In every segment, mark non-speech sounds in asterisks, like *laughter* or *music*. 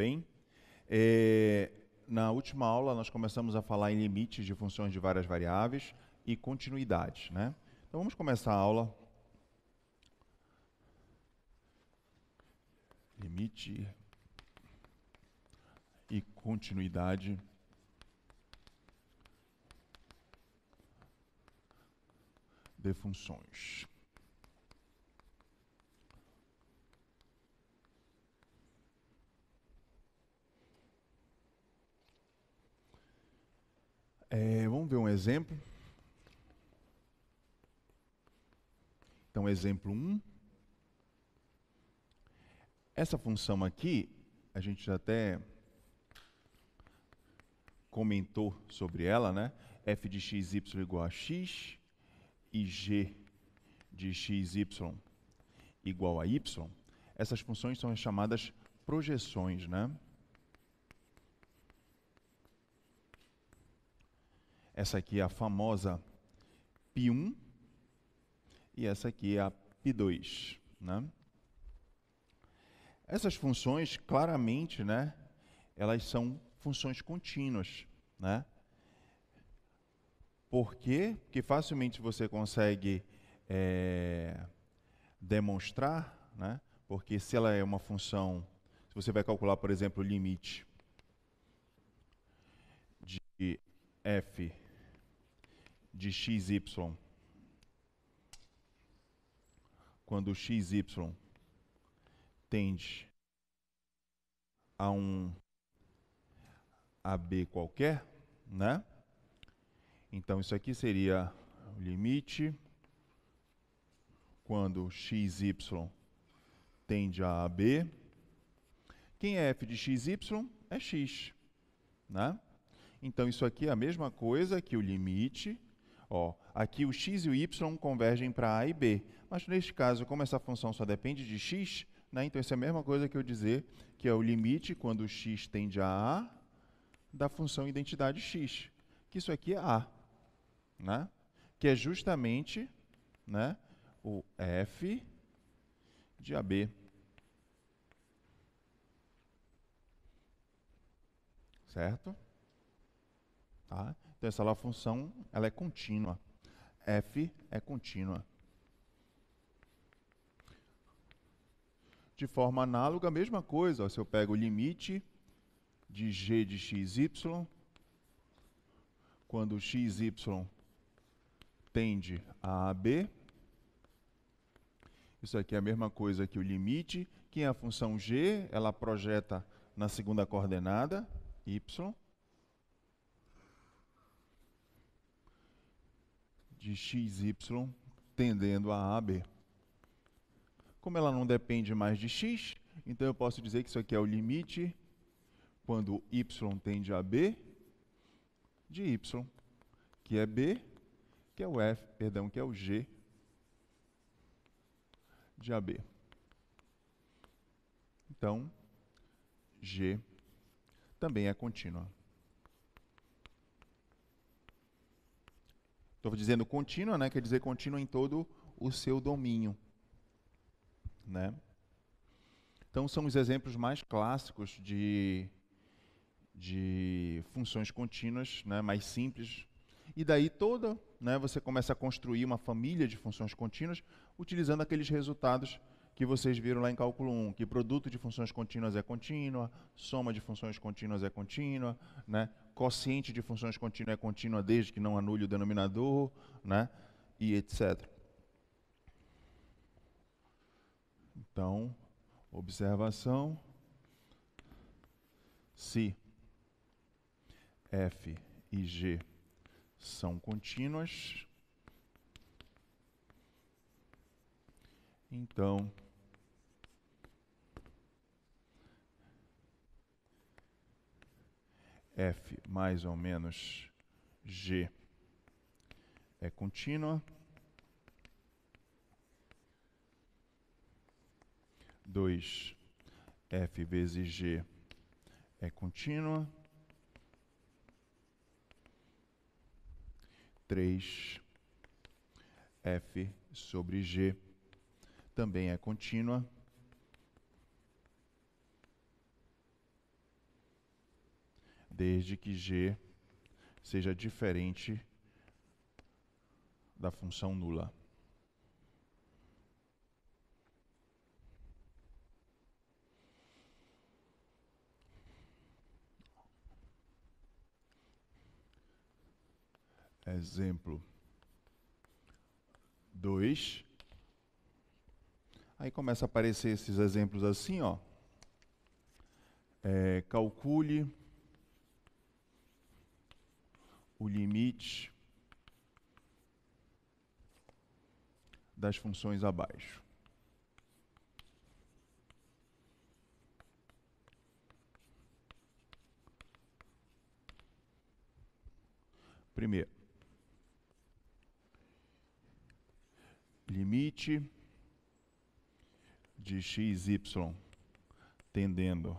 bem. É, na última aula, nós começamos a falar em limites de funções de várias variáveis e continuidade Né? Então, vamos começar a aula. Limite e continuidade. de funções. É, vamos ver um exemplo. Então, exemplo 1. Essa função aqui, a gente já até comentou sobre ela, né? f de x, y igual a x e g de x, y igual a y. Essas funções são as chamadas projeções, né? Essa aqui é a famosa P1 e essa aqui é a P2. Né? Essas funções, claramente, né, elas são funções contínuas. Né? Por quê? Porque facilmente você consegue é, demonstrar, né? porque se ela é uma função, se você vai calcular, por exemplo, o limite de f de XY. Quando XY tende a um AB qualquer, né? Então isso aqui seria o limite quando XY tende a AB. Quem é f de XY é x, né? Então isso aqui é a mesma coisa que o limite Ó, aqui o x e o y convergem para a e b, mas neste caso, como essa função só depende de x, né, então isso é a mesma coisa que eu dizer que é o limite quando x tende a a da função identidade x, que isso aqui é a, né, que é justamente né, o f de AB. Certo? Tá? Então, essa lá, é função ela é contínua. F é contínua. De forma análoga, a mesma coisa. Ó, se eu pego o limite de g de xy, quando xy tende a b, isso aqui é a mesma coisa que o limite, que é a função g, ela projeta na segunda coordenada, y, de x y tendendo a AB. Como ela não depende mais de x, então eu posso dizer que isso aqui é o limite quando y tende a b de y, que é b, que é o f, perdão, que é o g de AB. Então, G também é contínua. Estou dizendo contínua, né? Quer dizer contínua em todo o seu domínio, né? Então são os exemplos mais clássicos de de funções contínuas, né, mais simples. E daí toda, né, você começa a construir uma família de funções contínuas utilizando aqueles resultados que vocês viram lá em cálculo 1, que produto de funções contínuas é contínua, soma de funções contínuas é contínua, né? quociente de funções contínua é contínua desde que não anule o denominador, né? E etc. Então, observação se f e g são contínuas, então F mais ou menos G é contínua. Dois F vezes G é contínua. Três F sobre G também é contínua. desde que G seja diferente da função nula. Exemplo dois Aí começa a aparecer esses exemplos assim, ó. É, calcule o limite das funções abaixo. Primeiro, limite de x, y tendendo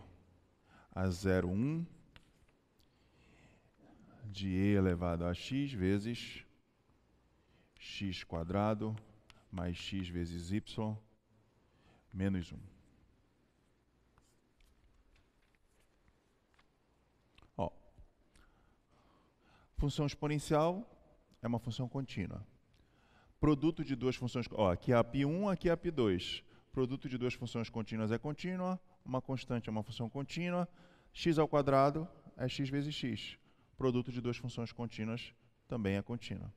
a zero um de E elevado a x vezes x quadrado mais x vezes y menos 1. Ó, função exponencial é uma função contínua. Produto de duas funções, ó, aqui é a π1, aqui é a π2. Produto de duas funções contínuas é contínua, uma constante é uma função contínua, x ao quadrado é x vezes x. Produto de duas funções contínuas também é contínua.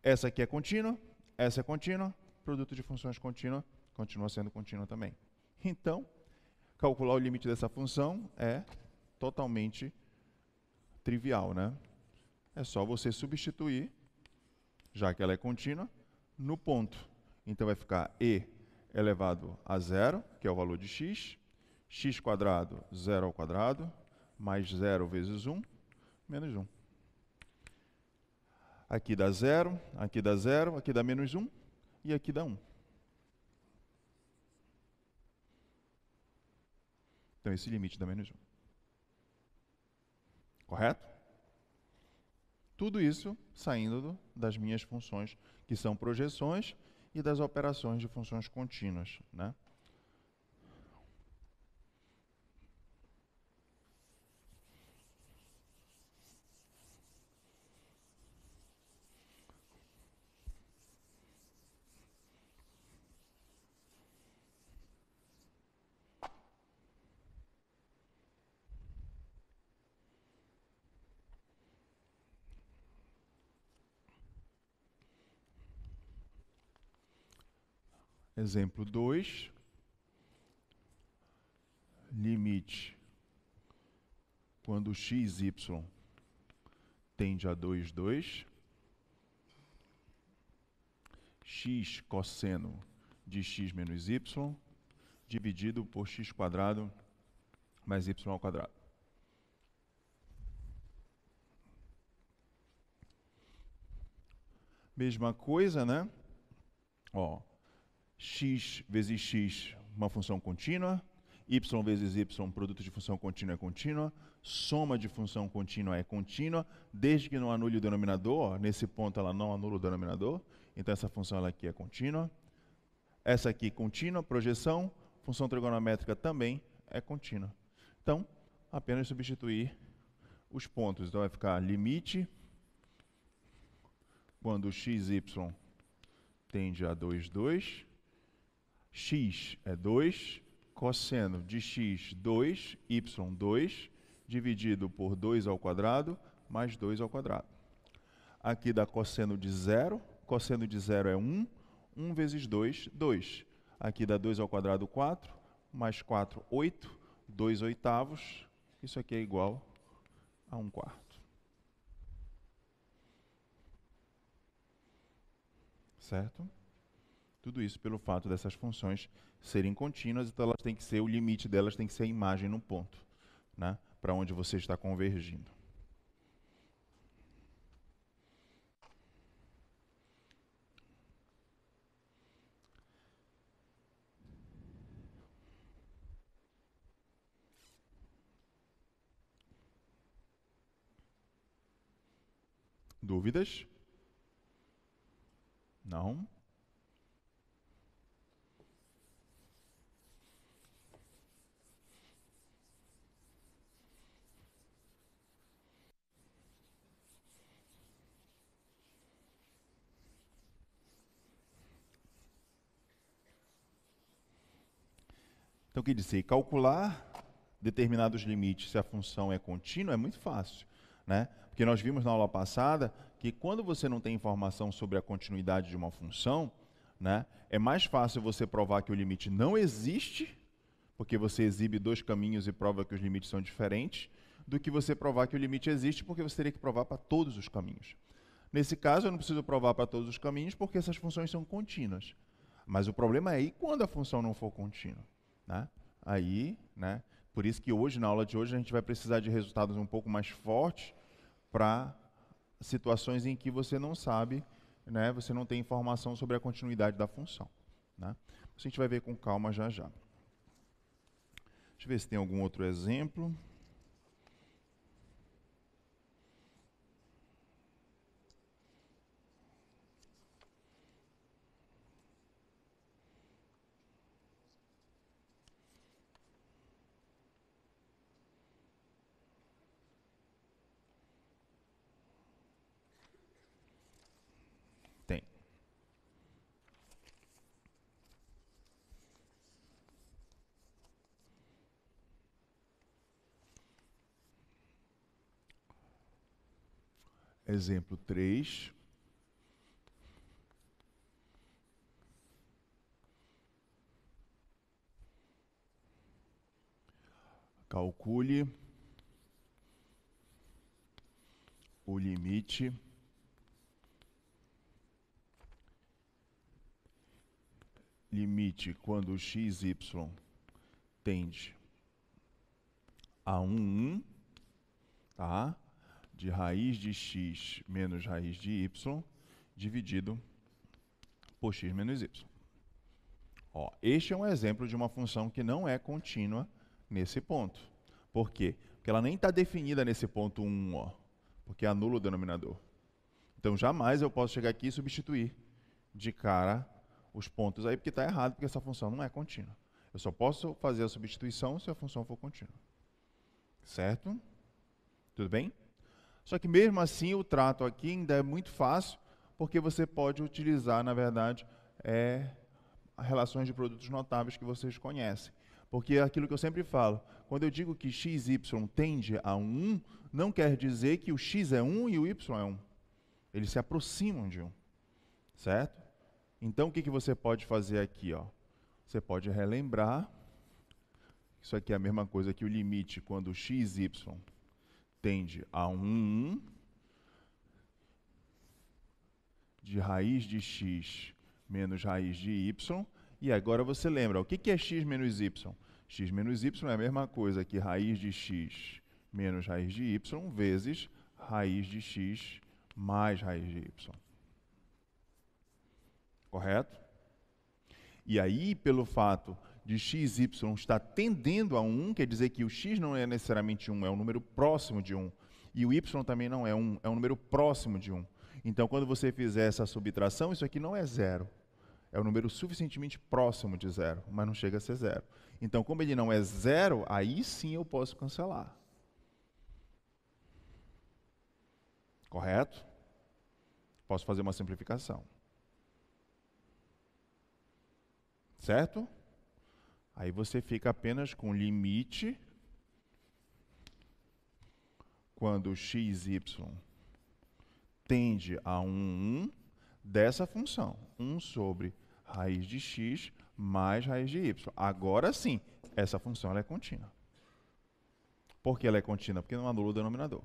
Essa aqui é contínua, essa é contínua, produto de funções contínua continua sendo contínua também. Então, calcular o limite dessa função é totalmente trivial, né? É só você substituir, já que ela é contínua, no ponto. Então vai ficar e elevado a zero, que é o valor de x, x quadrado, zero ao quadrado, mais zero vezes 1, menos 1. Aqui dá 0, aqui dá 0, aqui dá menos 1 e aqui dá 1. Então esse limite dá menos 1. Correto? Tudo isso saindo do, das minhas funções, que são projeções, e das operações de funções contínuas. Né? Exemplo 2, limite quando x, y tende a 2, 2, x cosseno de x menos y dividido por x quadrado mais y ao quadrado. Mesma coisa, né? Ó, x vezes x, uma função contínua, y vezes y, produto de função contínua é contínua, soma de função contínua é contínua, desde que não anule o denominador, ó, nesse ponto ela não anula o denominador, então essa função ela aqui é contínua. Essa aqui contínua, projeção, função trigonométrica também é contínua. Então, apenas substituir os pontos. Então vai ficar limite quando x, y tende a 2, 2, x é 2, cosseno de x, 2, y, 2, dividido por 2 ao quadrado, mais 2 ao quadrado. Aqui dá cosseno de 0, cosseno de 0 é 1, 1 vezes 2, 2. Aqui dá 2 ao quadrado, 4, mais 4, 8, 2 oitavos, isso aqui é igual a 1 quarto. Certo? Tudo isso pelo fato dessas funções serem contínuas, então elas têm que ser, o limite delas tem que ser a imagem num ponto, né, para onde você está convergindo. Dúvidas? Não? Então, o que dizer? Calcular determinados limites se a função é contínua é muito fácil. Né? Porque nós vimos na aula passada que quando você não tem informação sobre a continuidade de uma função, né, é mais fácil você provar que o limite não existe, porque você exibe dois caminhos e prova que os limites são diferentes, do que você provar que o limite existe, porque você teria que provar para todos os caminhos. Nesse caso, eu não preciso provar para todos os caminhos, porque essas funções são contínuas. Mas o problema é e quando a função não for contínua? Né? Aí, né? Por isso que hoje, na aula de hoje, a gente vai precisar de resultados um pouco mais fortes para situações em que você não sabe, né? Você não tem informação sobre a continuidade da função. Né? Isso a gente vai ver com calma já já. Deixa eu ver se tem algum outro exemplo. exemplo 3. Calcule o limite limite quando x y tende a um, um tá? de raiz de x menos raiz de y dividido por x menos y. Ó, este é um exemplo de uma função que não é contínua nesse ponto. Por quê? Porque ela nem está definida nesse ponto 1, ó, porque anula o denominador. Então, jamais eu posso chegar aqui e substituir de cara os pontos aí, porque está errado, porque essa função não é contínua. Eu só posso fazer a substituição se a função for contínua. Certo? Tudo bem? Só que mesmo assim o trato aqui ainda é muito fácil, porque você pode utilizar, na verdade, é, relações de produtos notáveis que vocês conhecem. Porque é aquilo que eu sempre falo, quando eu digo que XY tende a 1, não quer dizer que o X é 1 e o Y é 1. Eles se aproximam de 1, certo? Então, o que, que você pode fazer aqui? Ó? Você pode relembrar, isso aqui é a mesma coisa que o limite quando x, y tende a um 1 de raiz de x menos raiz de y. E agora você lembra, o que é x menos y? x menos y é a mesma coisa que raiz de x menos raiz de y vezes raiz de x mais raiz de y. Correto? E aí, pelo fato de x, y está tendendo a 1, quer dizer que o x não é necessariamente 1, é um número próximo de 1. E o y também não é 1, é um número próximo de 1. Então, quando você fizer essa subtração, isso aqui não é zero. É um número suficientemente próximo de zero, mas não chega a ser zero. Então, como ele não é zero, aí sim eu posso cancelar. Correto? Posso fazer uma simplificação. Certo? Aí você fica apenas com limite quando x, y tende a 1, 1 dessa função. 1 sobre raiz de x mais raiz de y. Agora sim, essa função é contínua. Por que ela é contínua? Porque não anula o denominador.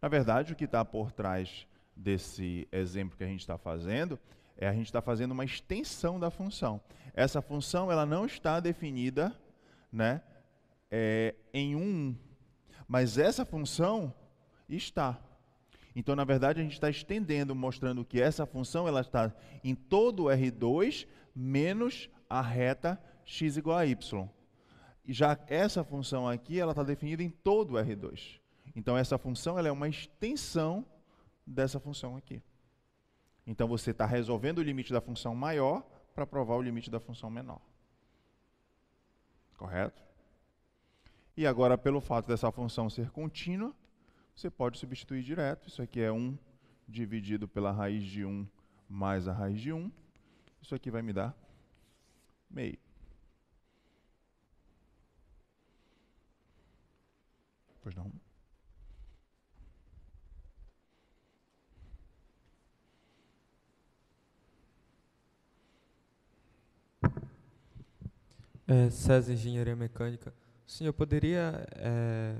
Na verdade, o que está por trás desse exemplo que a gente está fazendo é, a gente está fazendo uma extensão da função. Essa função ela não está definida né, é, em um, mas essa função está. Então, na verdade, a gente está estendendo, mostrando que essa função ela está em todo o R2 menos a reta x igual a y. Já essa função aqui ela está definida em todo o R2. Então, essa função ela é uma extensão dessa função aqui. Então você está resolvendo o limite da função maior para provar o limite da função menor. Correto? E agora, pelo fato dessa função ser contínua, você pode substituir direto. Isso aqui é 1 dividido pela raiz de 1 mais a raiz de 1. Isso aqui vai me dar meio. Pois não? É, César Engenharia Mecânica. O senhor poderia é,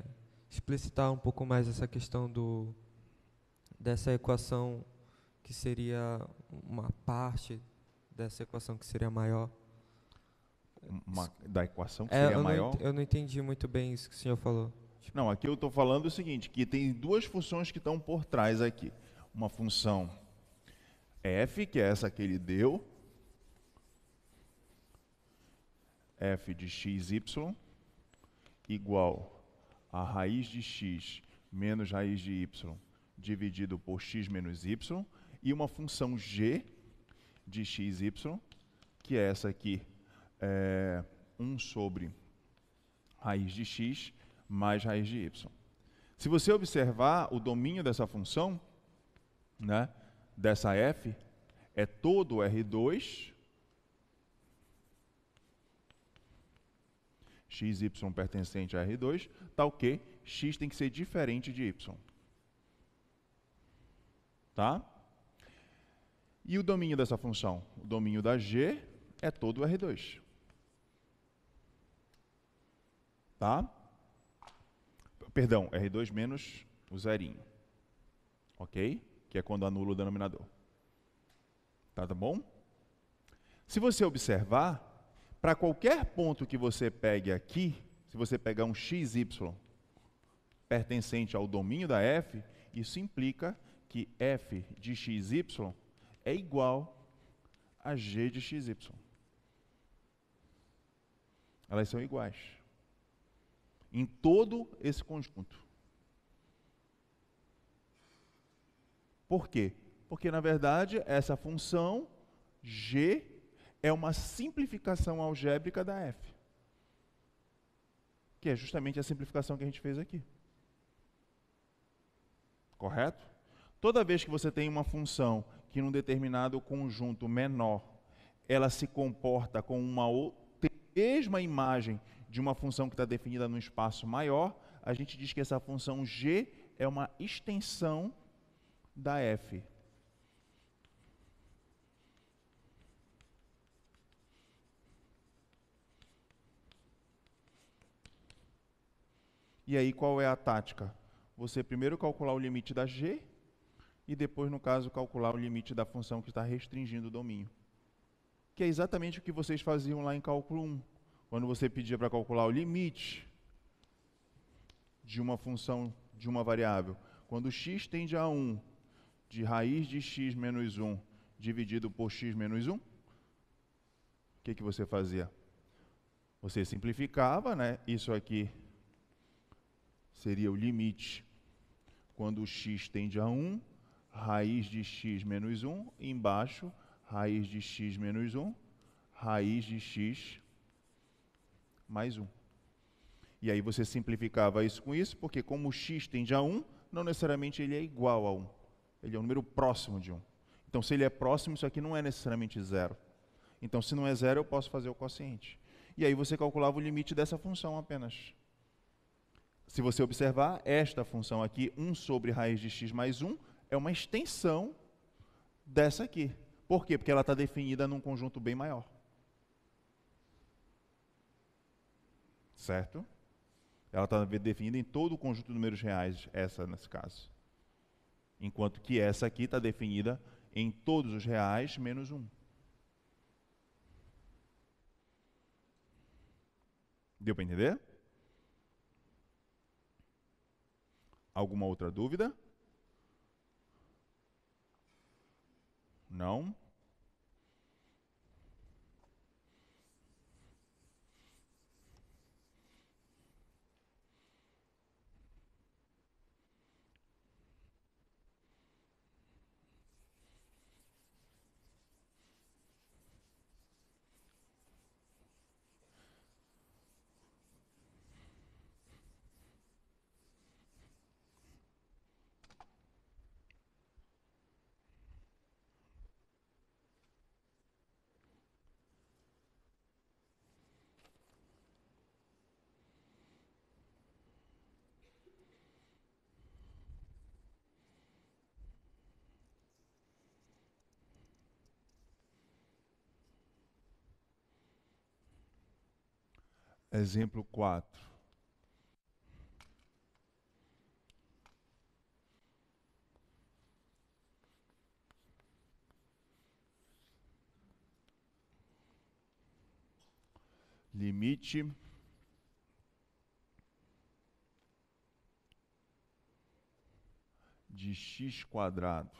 explicitar um pouco mais essa questão do, dessa equação que seria uma parte dessa equação que seria maior? Uma, da equação que é, seria eu maior? Não, eu não entendi muito bem isso que o senhor falou. Não, aqui eu estou falando o seguinte, que tem duas funções que estão por trás aqui. Uma função f, que é essa que ele deu, f de y igual a raiz de x menos raiz de y dividido por x menos y e uma função g de xy, que é essa aqui, é 1 sobre raiz de x mais raiz de y. Se você observar o domínio dessa função, né, dessa f, é todo R2 x y pertencente a R2, tal que X tem que ser diferente de Y. Tá? E o domínio dessa função? O domínio da G é todo R2. Tá? Perdão, R2 menos o zerinho. Ok? Que é quando anula o denominador. Tá, tá bom? Se você observar, para qualquer ponto que você pegue aqui, se você pegar um xy pertencente ao domínio da f, isso implica que f de xy é igual a g de xy. Elas são iguais em todo esse conjunto. Por quê? Porque, na verdade, essa função g é uma simplificação algébrica da F. Que é justamente a simplificação que a gente fez aqui. Correto? Toda vez que você tem uma função que num determinado conjunto menor, ela se comporta com uma mesma imagem de uma função que está definida num espaço maior, a gente diz que essa função G é uma extensão da F. E aí qual é a tática? Você primeiro calcular o limite da g e depois, no caso, calcular o limite da função que está restringindo o domínio. Que é exatamente o que vocês faziam lá em cálculo 1, quando você pedia para calcular o limite de uma função de uma variável. Quando x tende a 1, de raiz de x menos 1 dividido por x menos 1, o que, que você fazia? Você simplificava, né? Isso aqui seria o limite. Quando x tende a 1, raiz de x menos 1, embaixo, raiz de x menos 1, raiz de x mais 1. E aí você simplificava isso com isso, porque como x tende a 1, não necessariamente ele é igual a 1. Ele é um número próximo de 1. Então, se ele é próximo, isso aqui não é necessariamente zero. Então, se não é zero, eu posso fazer o quociente. E aí você calculava o limite dessa função apenas se você observar, esta função aqui, 1 sobre raiz de x mais 1, é uma extensão dessa aqui. Por quê? Porque ela está definida num conjunto bem maior. Certo? Ela está definida em todo o conjunto de números reais, essa nesse caso. Enquanto que essa aqui está definida em todos os reais menos 1. Deu para entender? Alguma outra dúvida? Não? Exemplo 4. Limite de x quadrado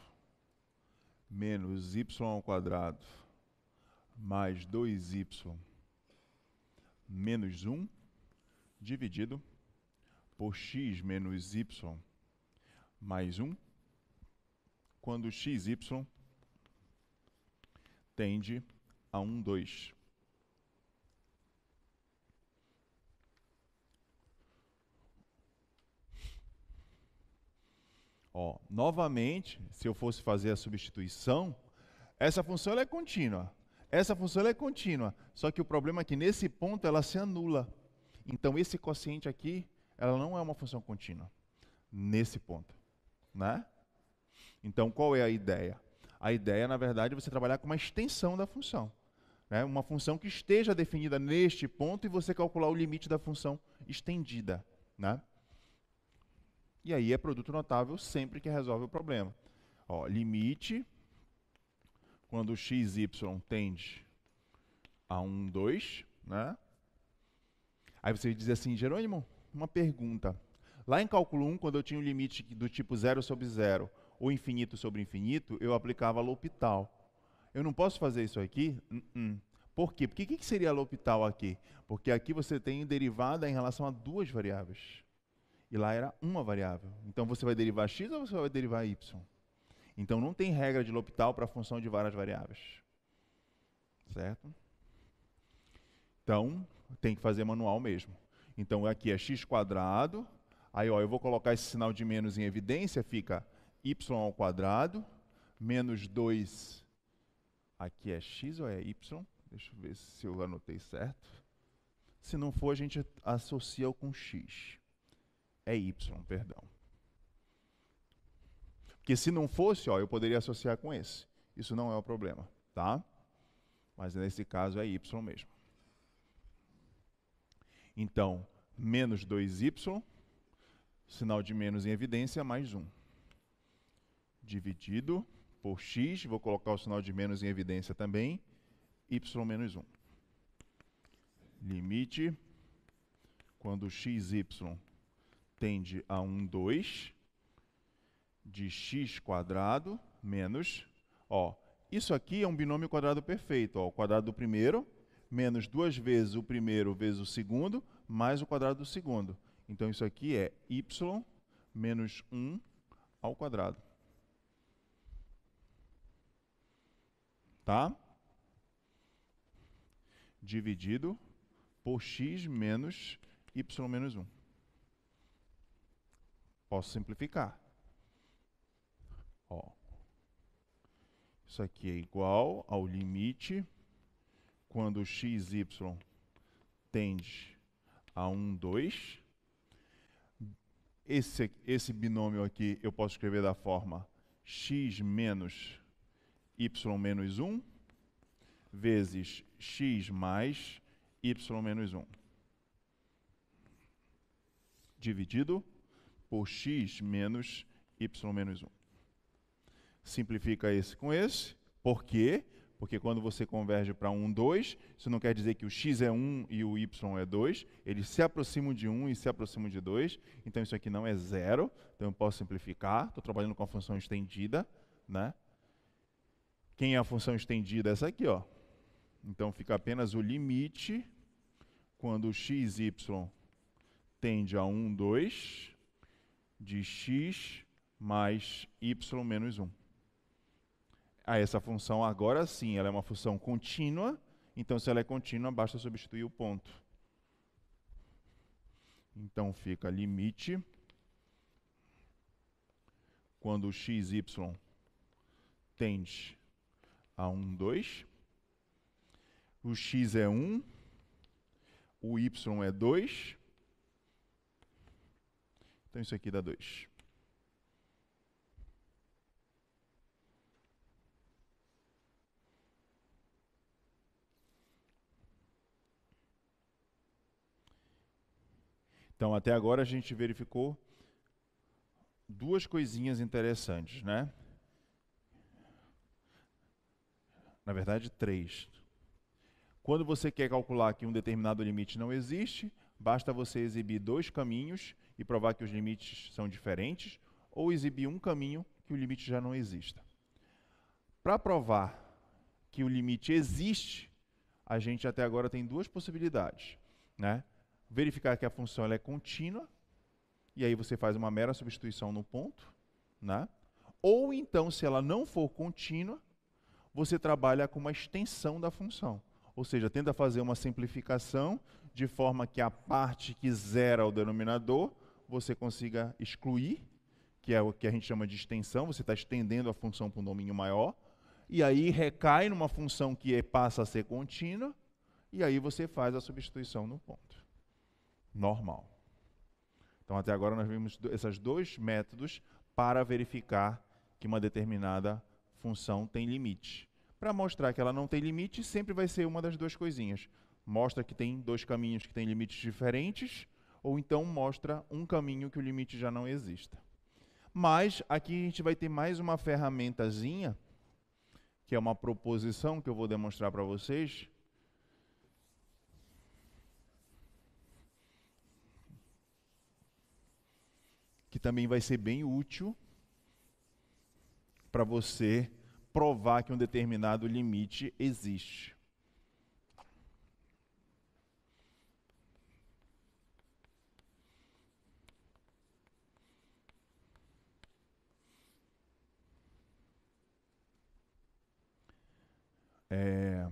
menos y ao quadrado mais 2y menos 1 dividido por x menos y mais 1, quando xy tende a 1, 2. Ó, novamente, se eu fosse fazer a substituição, essa função é contínua. Essa função é contínua, só que o problema é que nesse ponto ela se anula. Então esse quociente aqui, ela não é uma função contínua nesse ponto, né? Então qual é a ideia? A ideia, na verdade, é você trabalhar com uma extensão da função, né? Uma função que esteja definida neste ponto e você calcular o limite da função estendida, né? E aí é produto notável sempre que resolve o problema. Ó, limite quando x y tende a 1, 2, né? Aí você diz assim, Jerônimo, uma pergunta. Lá em cálculo 1, quando eu tinha o um limite do tipo 0 sobre 0 ou infinito sobre infinito, eu aplicava L'Hopital. Eu não posso fazer isso aqui? Uh -uh. Por quê? Porque o que seria L'Hopital aqui? Porque aqui você tem derivada em relação a duas variáveis. E lá era uma variável. Então você vai derivar x ou você vai derivar y? Então não tem regra de L'Hopital para a função de várias variáveis. Certo? Então, tem que fazer manual mesmo. Então aqui é x quadrado, aí ó, eu vou colocar esse sinal de menos em evidência, fica y ao quadrado menos 2 aqui é x ou é y? Deixa eu ver se eu anotei certo. Se não for, a gente associa com x. É y, perdão que se não fosse, ó, eu poderia associar com esse. Isso não é o problema, tá? Mas nesse caso é y mesmo. Então, menos 2y, sinal de menos em evidência, mais 1. Dividido por x, vou colocar o sinal de menos em evidência também, y menos 1. Limite, quando x, y tende a 1, 2, de x quadrado menos, ó, isso aqui é um binômio quadrado perfeito, ó, o quadrado do primeiro menos duas vezes o primeiro vezes o segundo, mais o quadrado do segundo. Então isso aqui é y menos 1 ao quadrado. Tá? Dividido por x menos y menos 1. Posso simplificar. Ó. Isso aqui é igual ao limite quando x, y tende a 1, 2. Esse, esse binômio aqui eu posso escrever da forma x menos y menos 1 vezes x mais y menos 1. Dividido por x menos y menos 1 simplifica esse com esse. Por quê? Porque quando você converge para 1, 2, isso não quer dizer que o x é 1 e o y é 2, eles se aproximam de 1 e se aproximam de 2, então isso aqui não é zero, então eu posso simplificar, estou trabalhando com a função estendida, né? Quem é a função estendida? Essa aqui, ó. Então fica apenas o limite quando x, y tende a 1, 2, de x mais y menos 1. Ah, essa função agora sim, ela é uma função contínua, então se ela é contínua, basta substituir o ponto. Então fica limite quando o x, y tende a 1, 2, o x é 1, o y é 2, então isso aqui dá 2. Então, até agora a gente verificou duas coisinhas interessantes, né? Na verdade, três. Quando você quer calcular que um determinado limite não existe, basta você exibir dois caminhos e provar que os limites são diferentes, ou exibir um caminho que o limite já não exista. Para provar que o limite existe, a gente até agora tem duas possibilidades, né? verificar que a função ela é contínua, e aí você faz uma mera substituição no ponto, né? ou então, se ela não for contínua, você trabalha com uma extensão da função. Ou seja, tenta fazer uma simplificação de forma que a parte que zera o denominador você consiga excluir, que é o que a gente chama de extensão, você está estendendo a função para um domínio maior, e aí recai numa função que passa a ser contínua, e aí você faz a substituição no ponto normal. Então, até agora, nós vimos esses dois métodos para verificar que uma determinada função tem limite. Para mostrar que ela não tem limite, sempre vai ser uma das duas coisinhas. Mostra que tem dois caminhos que têm limites diferentes, ou então mostra um caminho que o limite já não exista. Mas aqui a gente vai ter mais uma ferramentazinha, que é uma proposição que eu vou demonstrar para vocês, que também vai ser bem útil para você provar que um determinado limite existe. É,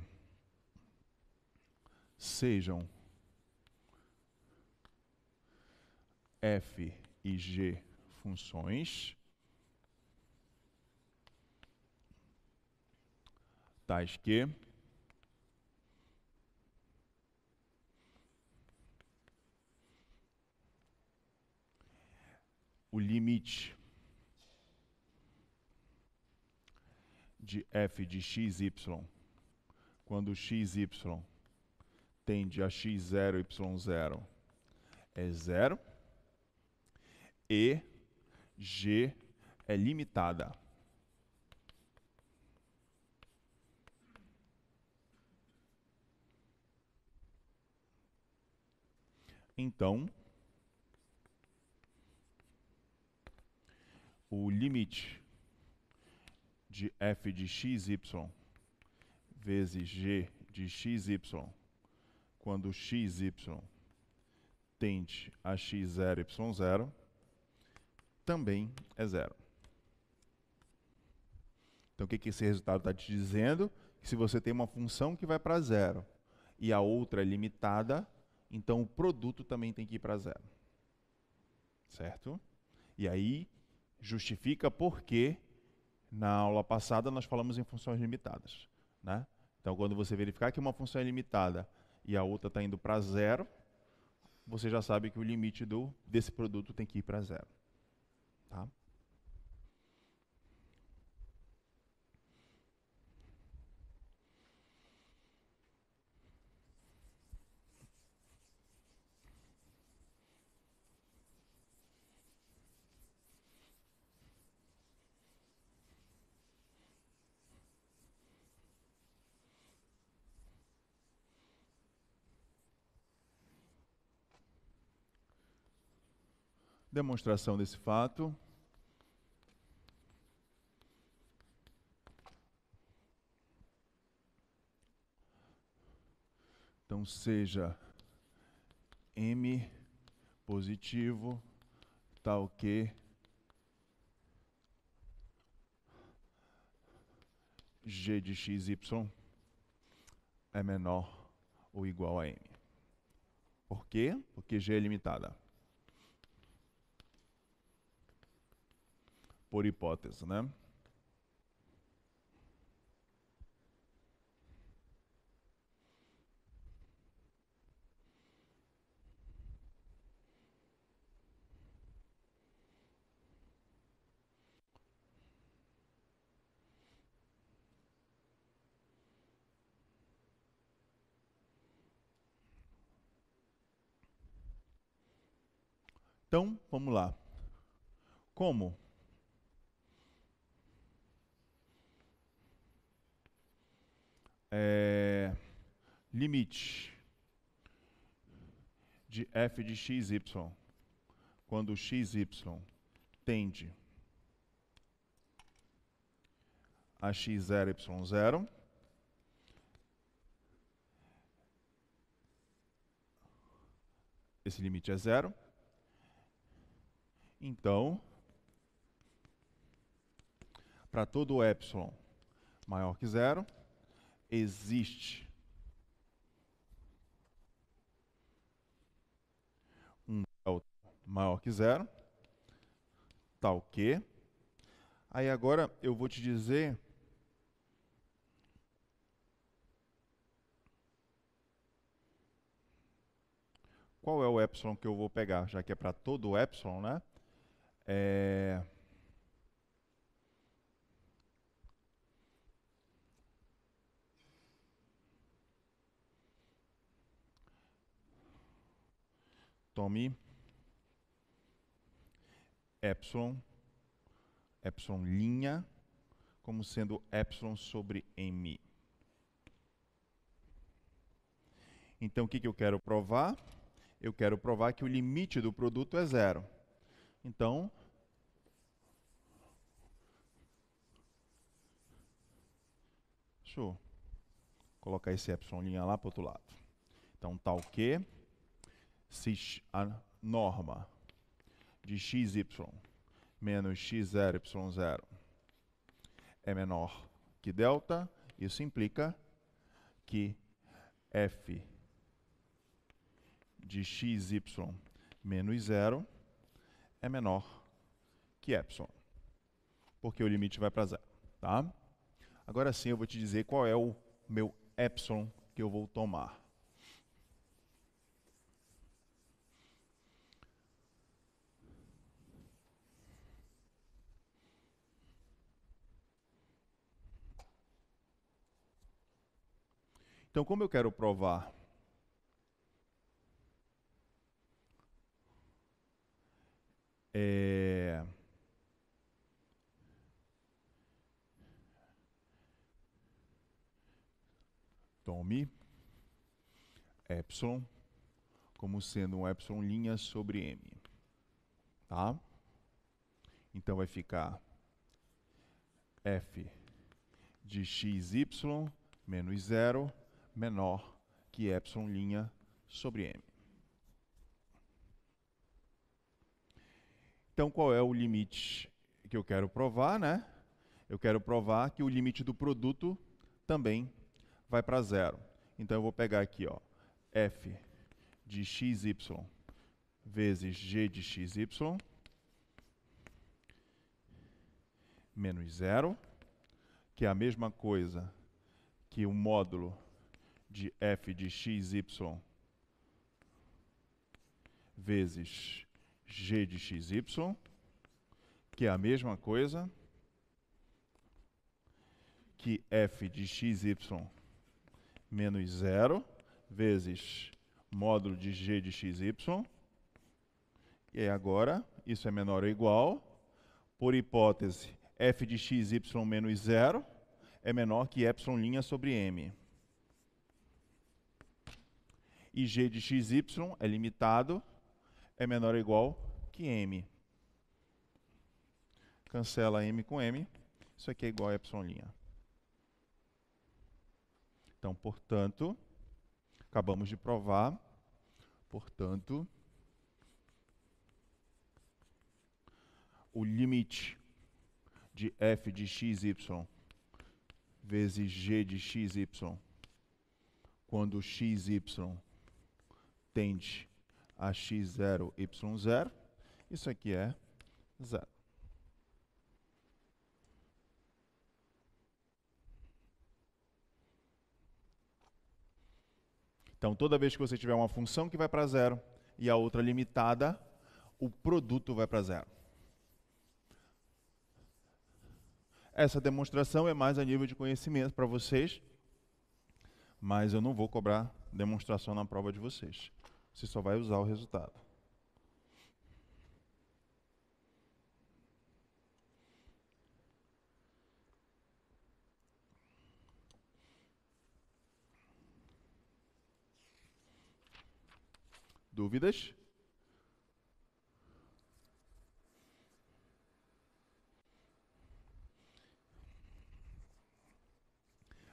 sejam F e G funções, tais que o limite de f de x y quando x y tende a x0, y0 é zero e, G é limitada. Então, o limite de f de x y vezes g de x y quando x y tende a x0, y0, também é zero. Então, o que, que esse resultado está te dizendo? Que se você tem uma função que vai para zero e a outra é limitada, então o produto também tem que ir para zero. Certo? E aí, justifica porque na aula passada nós falamos em funções limitadas. Né? Então, quando você verificar que uma função é limitada e a outra está indo para zero, você já sabe que o limite do, desse produto tem que ir para zero. Tom Demonstração desse fato. Então, seja M positivo, tal tá que G de XY é menor ou igual a M. Por quê? Porque G é limitada. por hipótese, né? Então, vamos lá. Como é, limite de f de xy, quando xy tende a x0, y0, esse limite é zero, então, para todo o epsilon maior que zero, existe um delta maior que zero, tal tá que. Aí agora eu vou te dizer qual é o epsilon que eu vou pegar, já que é para todo o epsilon, né? É... tome epsilon, epsilon linha, como sendo epsilon sobre m. Então, o que, que eu quero provar? Eu quero provar que o limite do produto é zero. Então, deixa eu colocar esse epsilon linha lá para o outro lado. Então, tal tá que se a norma de xy menos xy, y0 é menor que delta, isso implica que f de xy menos zero é menor que epsilon, porque o limite vai para zero, tá? Agora sim eu vou te dizer qual é o meu epsilon que eu vou tomar. Então, como eu quero provar É... Tome epsilon como sendo um epsilon linha sobre m, tá? Então vai ficar f de xy menos zero menor que ε' sobre m. Então, qual é o limite que eu quero provar? Né? Eu quero provar que o limite do produto também vai para zero. Então, eu vou pegar aqui ó, f de xy vezes g de xy menos zero, que é a mesma coisa que o módulo de f de x, y vezes g de x, y, que é a mesma coisa que f de x, y menos zero vezes módulo de g de x, y. E agora, isso é menor ou igual, por hipótese, f de x, y menos zero é menor que ε' sobre m e g de xy é limitado, é menor ou igual que m. Cancela m com m, isso aqui é igual a y'. Então, portanto, acabamos de provar, portanto, o limite de f de xy vezes g de xy, quando xy tende a x0, y0, isso aqui é zero. Então, toda vez que você tiver uma função que vai para zero e a outra limitada, o produto vai para zero. Essa demonstração é mais a nível de conhecimento para vocês, mas eu não vou cobrar demonstração na prova de vocês. Você só vai usar o resultado. Dúvidas?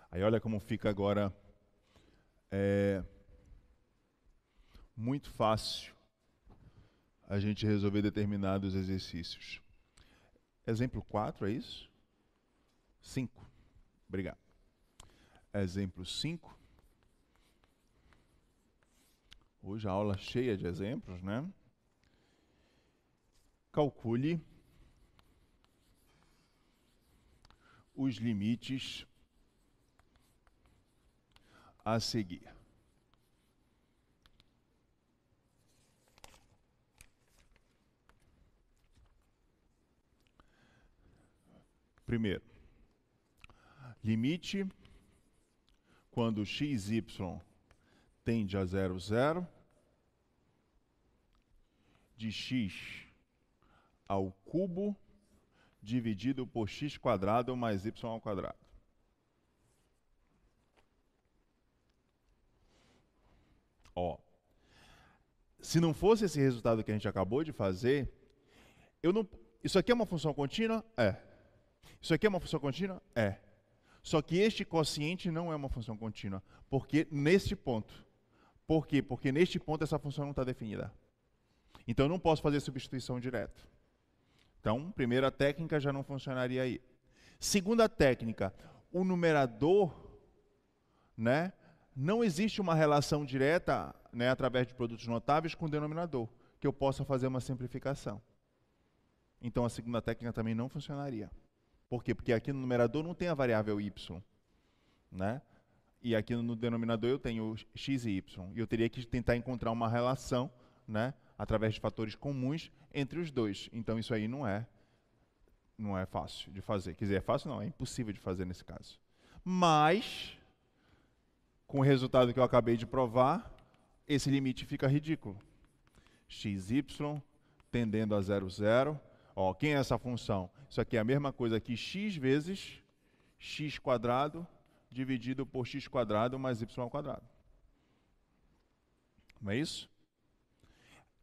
Aí olha como fica agora. É, muito fácil a gente resolver determinados exercícios. Exemplo 4 é isso? 5. Obrigado. Exemplo 5. Hoje a aula cheia de exemplos, né? Calcule os limites a seguir. Primeiro, limite quando x, y tende a zero, zero, de x ao cubo dividido por x quadrado mais y ao quadrado. Ó, se não fosse esse resultado que a gente acabou de fazer, eu não, isso aqui é uma função contínua? É. Isso aqui é uma função contínua? É. Só que este quociente não é uma função contínua, porque neste ponto. Por quê? Porque neste ponto essa função não está definida. Então eu não posso fazer substituição direta. Então, primeira técnica já não funcionaria aí. Segunda técnica, o numerador, né? Não existe uma relação direta, né, através de produtos notáveis com o denominador, que eu possa fazer uma simplificação. Então a segunda técnica também não funcionaria. Por quê? Porque aqui no numerador não tem a variável y, né? E aqui no denominador eu tenho x e y. E eu teria que tentar encontrar uma relação, né, através de fatores comuns entre os dois. Então isso aí não é não é fácil de fazer. Quer dizer, é fácil não, é impossível de fazer nesse caso. Mas com o resultado que eu acabei de provar, esse limite fica ridículo. X y tendendo a 0, 0, Ó, quem é essa função? Isso aqui é a mesma coisa que x vezes x quadrado dividido por x quadrado mais y quadrado. Não é isso?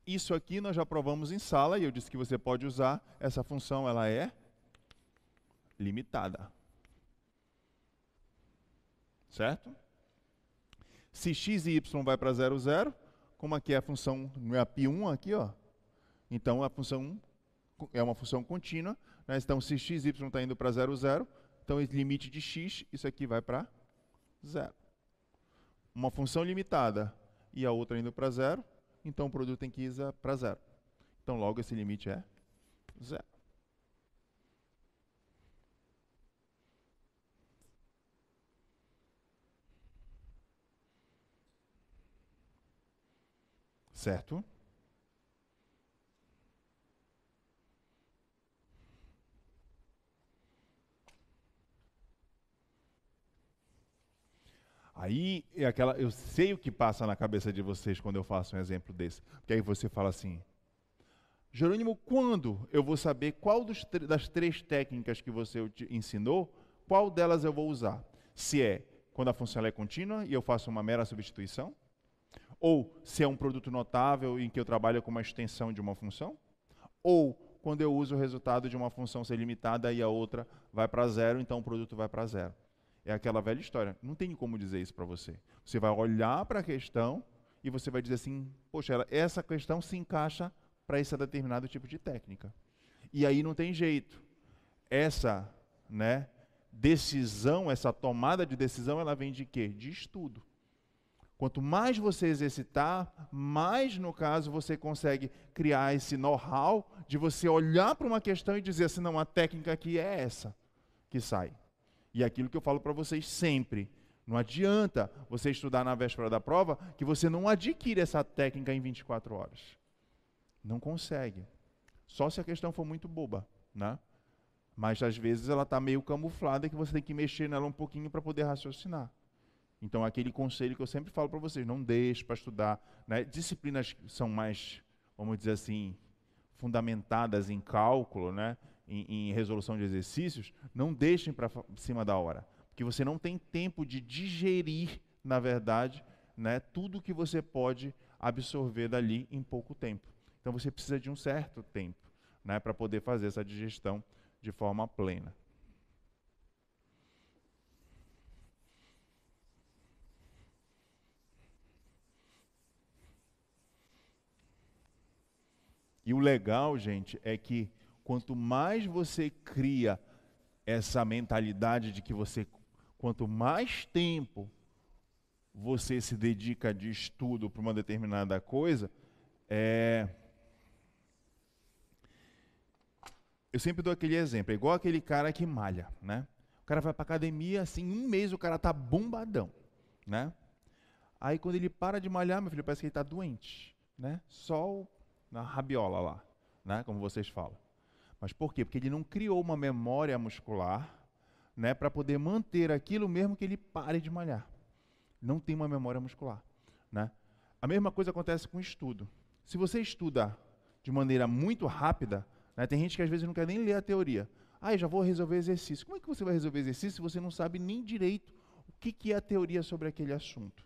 Isso aqui nós já provamos em sala e eu disse que você pode usar essa função, ela é limitada. Certo? Se x e y vai para zero zero como aqui é a função, não é a π1 aqui, ó, então é a função 1 é uma função contínua. Né? Então, se x, y está indo para 0, 0, então esse limite de x, isso aqui vai para 0. Uma função limitada e a outra indo para 0, então o produto tem que ir para 0. Então, logo, esse limite é 0. Certo? Aí é aquela, eu sei o que passa na cabeça de vocês quando eu faço um exemplo desse. Porque aí você fala assim: Jerônimo, quando eu vou saber qual dos, das três técnicas que você ensinou, qual delas eu vou usar? Se é quando a função é contínua e eu faço uma mera substituição? Ou se é um produto notável em que eu trabalho com uma extensão de uma função? Ou quando eu uso o resultado de uma função ser limitada e a outra vai para zero, então o produto vai para zero. É aquela velha história. Não tem como dizer isso para você. Você vai olhar para a questão e você vai dizer assim: poxa, essa questão se encaixa para esse determinado tipo de técnica. E aí não tem jeito. Essa né, decisão, essa tomada de decisão, ela vem de quê? De estudo. Quanto mais você exercitar, mais, no caso, você consegue criar esse know-how de você olhar para uma questão e dizer assim: não, a técnica aqui é essa que sai. E aquilo que eu falo para vocês sempre. Não adianta você estudar na véspera da prova que você não adquire essa técnica em 24 horas. Não consegue. Só se a questão for muito boba, né? Mas às vezes ela está meio camuflada que você tem que mexer nela um pouquinho para poder raciocinar. Então, aquele conselho que eu sempre falo para vocês, não deixe para estudar. Né? Disciplinas são mais, vamos dizer assim, fundamentadas em cálculo, né? em, em resolução de exercícios, não deixem para cima da hora, porque você não tem tempo de digerir, na verdade, né, tudo que você pode absorver dali em pouco tempo. Então você precisa de um certo tempo né, para poder fazer essa digestão de forma plena. E o legal, gente, é que Quanto mais você cria essa mentalidade de que você, quanto mais tempo você se dedica de estudo para uma determinada coisa, é... eu sempre dou aquele exemplo, é igual aquele cara que malha, né? O cara vai para academia, assim, um mês o cara tá bombadão, né? Aí quando ele para de malhar, meu filho, parece que ele está doente, né? Sol na rabiola lá, né? Como vocês falam. Mas por quê? Porque ele não criou uma memória muscular né, para poder manter aquilo mesmo que ele pare de malhar. Não tem uma memória muscular. Né? A mesma coisa acontece com estudo. Se você estuda de maneira muito rápida, né, tem gente que às vezes não quer nem ler a teoria. Ah, já vou resolver exercício. Como é que você vai resolver exercício se você não sabe nem direito o que, que é a teoria sobre aquele assunto?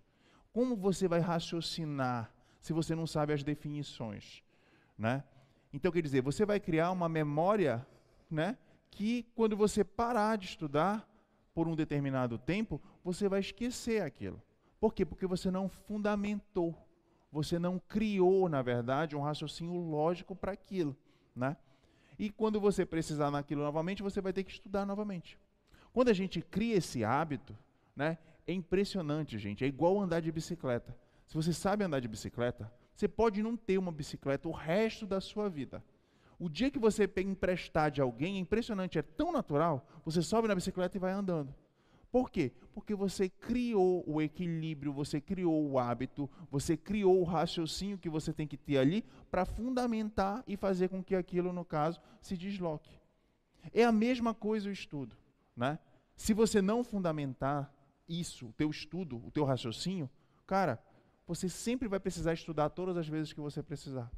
Como você vai raciocinar se você não sabe as definições? Né? Então, quer dizer, você vai criar uma memória né, que, quando você parar de estudar por um determinado tempo, você vai esquecer aquilo. Por quê? Porque você não fundamentou, você não criou, na verdade, um raciocínio lógico para aquilo. Né? E quando você precisar naquilo novamente, você vai ter que estudar novamente. Quando a gente cria esse hábito, né, é impressionante, gente. É igual andar de bicicleta. Se você sabe andar de bicicleta, você pode não ter uma bicicleta o resto da sua vida. O dia que você emprestar de alguém, é impressionante, é tão natural, você sobe na bicicleta e vai andando. Por quê? Porque você criou o equilíbrio, você criou o hábito, você criou o raciocínio que você tem que ter ali para fundamentar e fazer com que aquilo, no caso, se desloque. É a mesma coisa o estudo. Né? Se você não fundamentar isso, o teu estudo, o teu raciocínio, cara, você sempre vai precisar estudar todas as vezes que você precisar.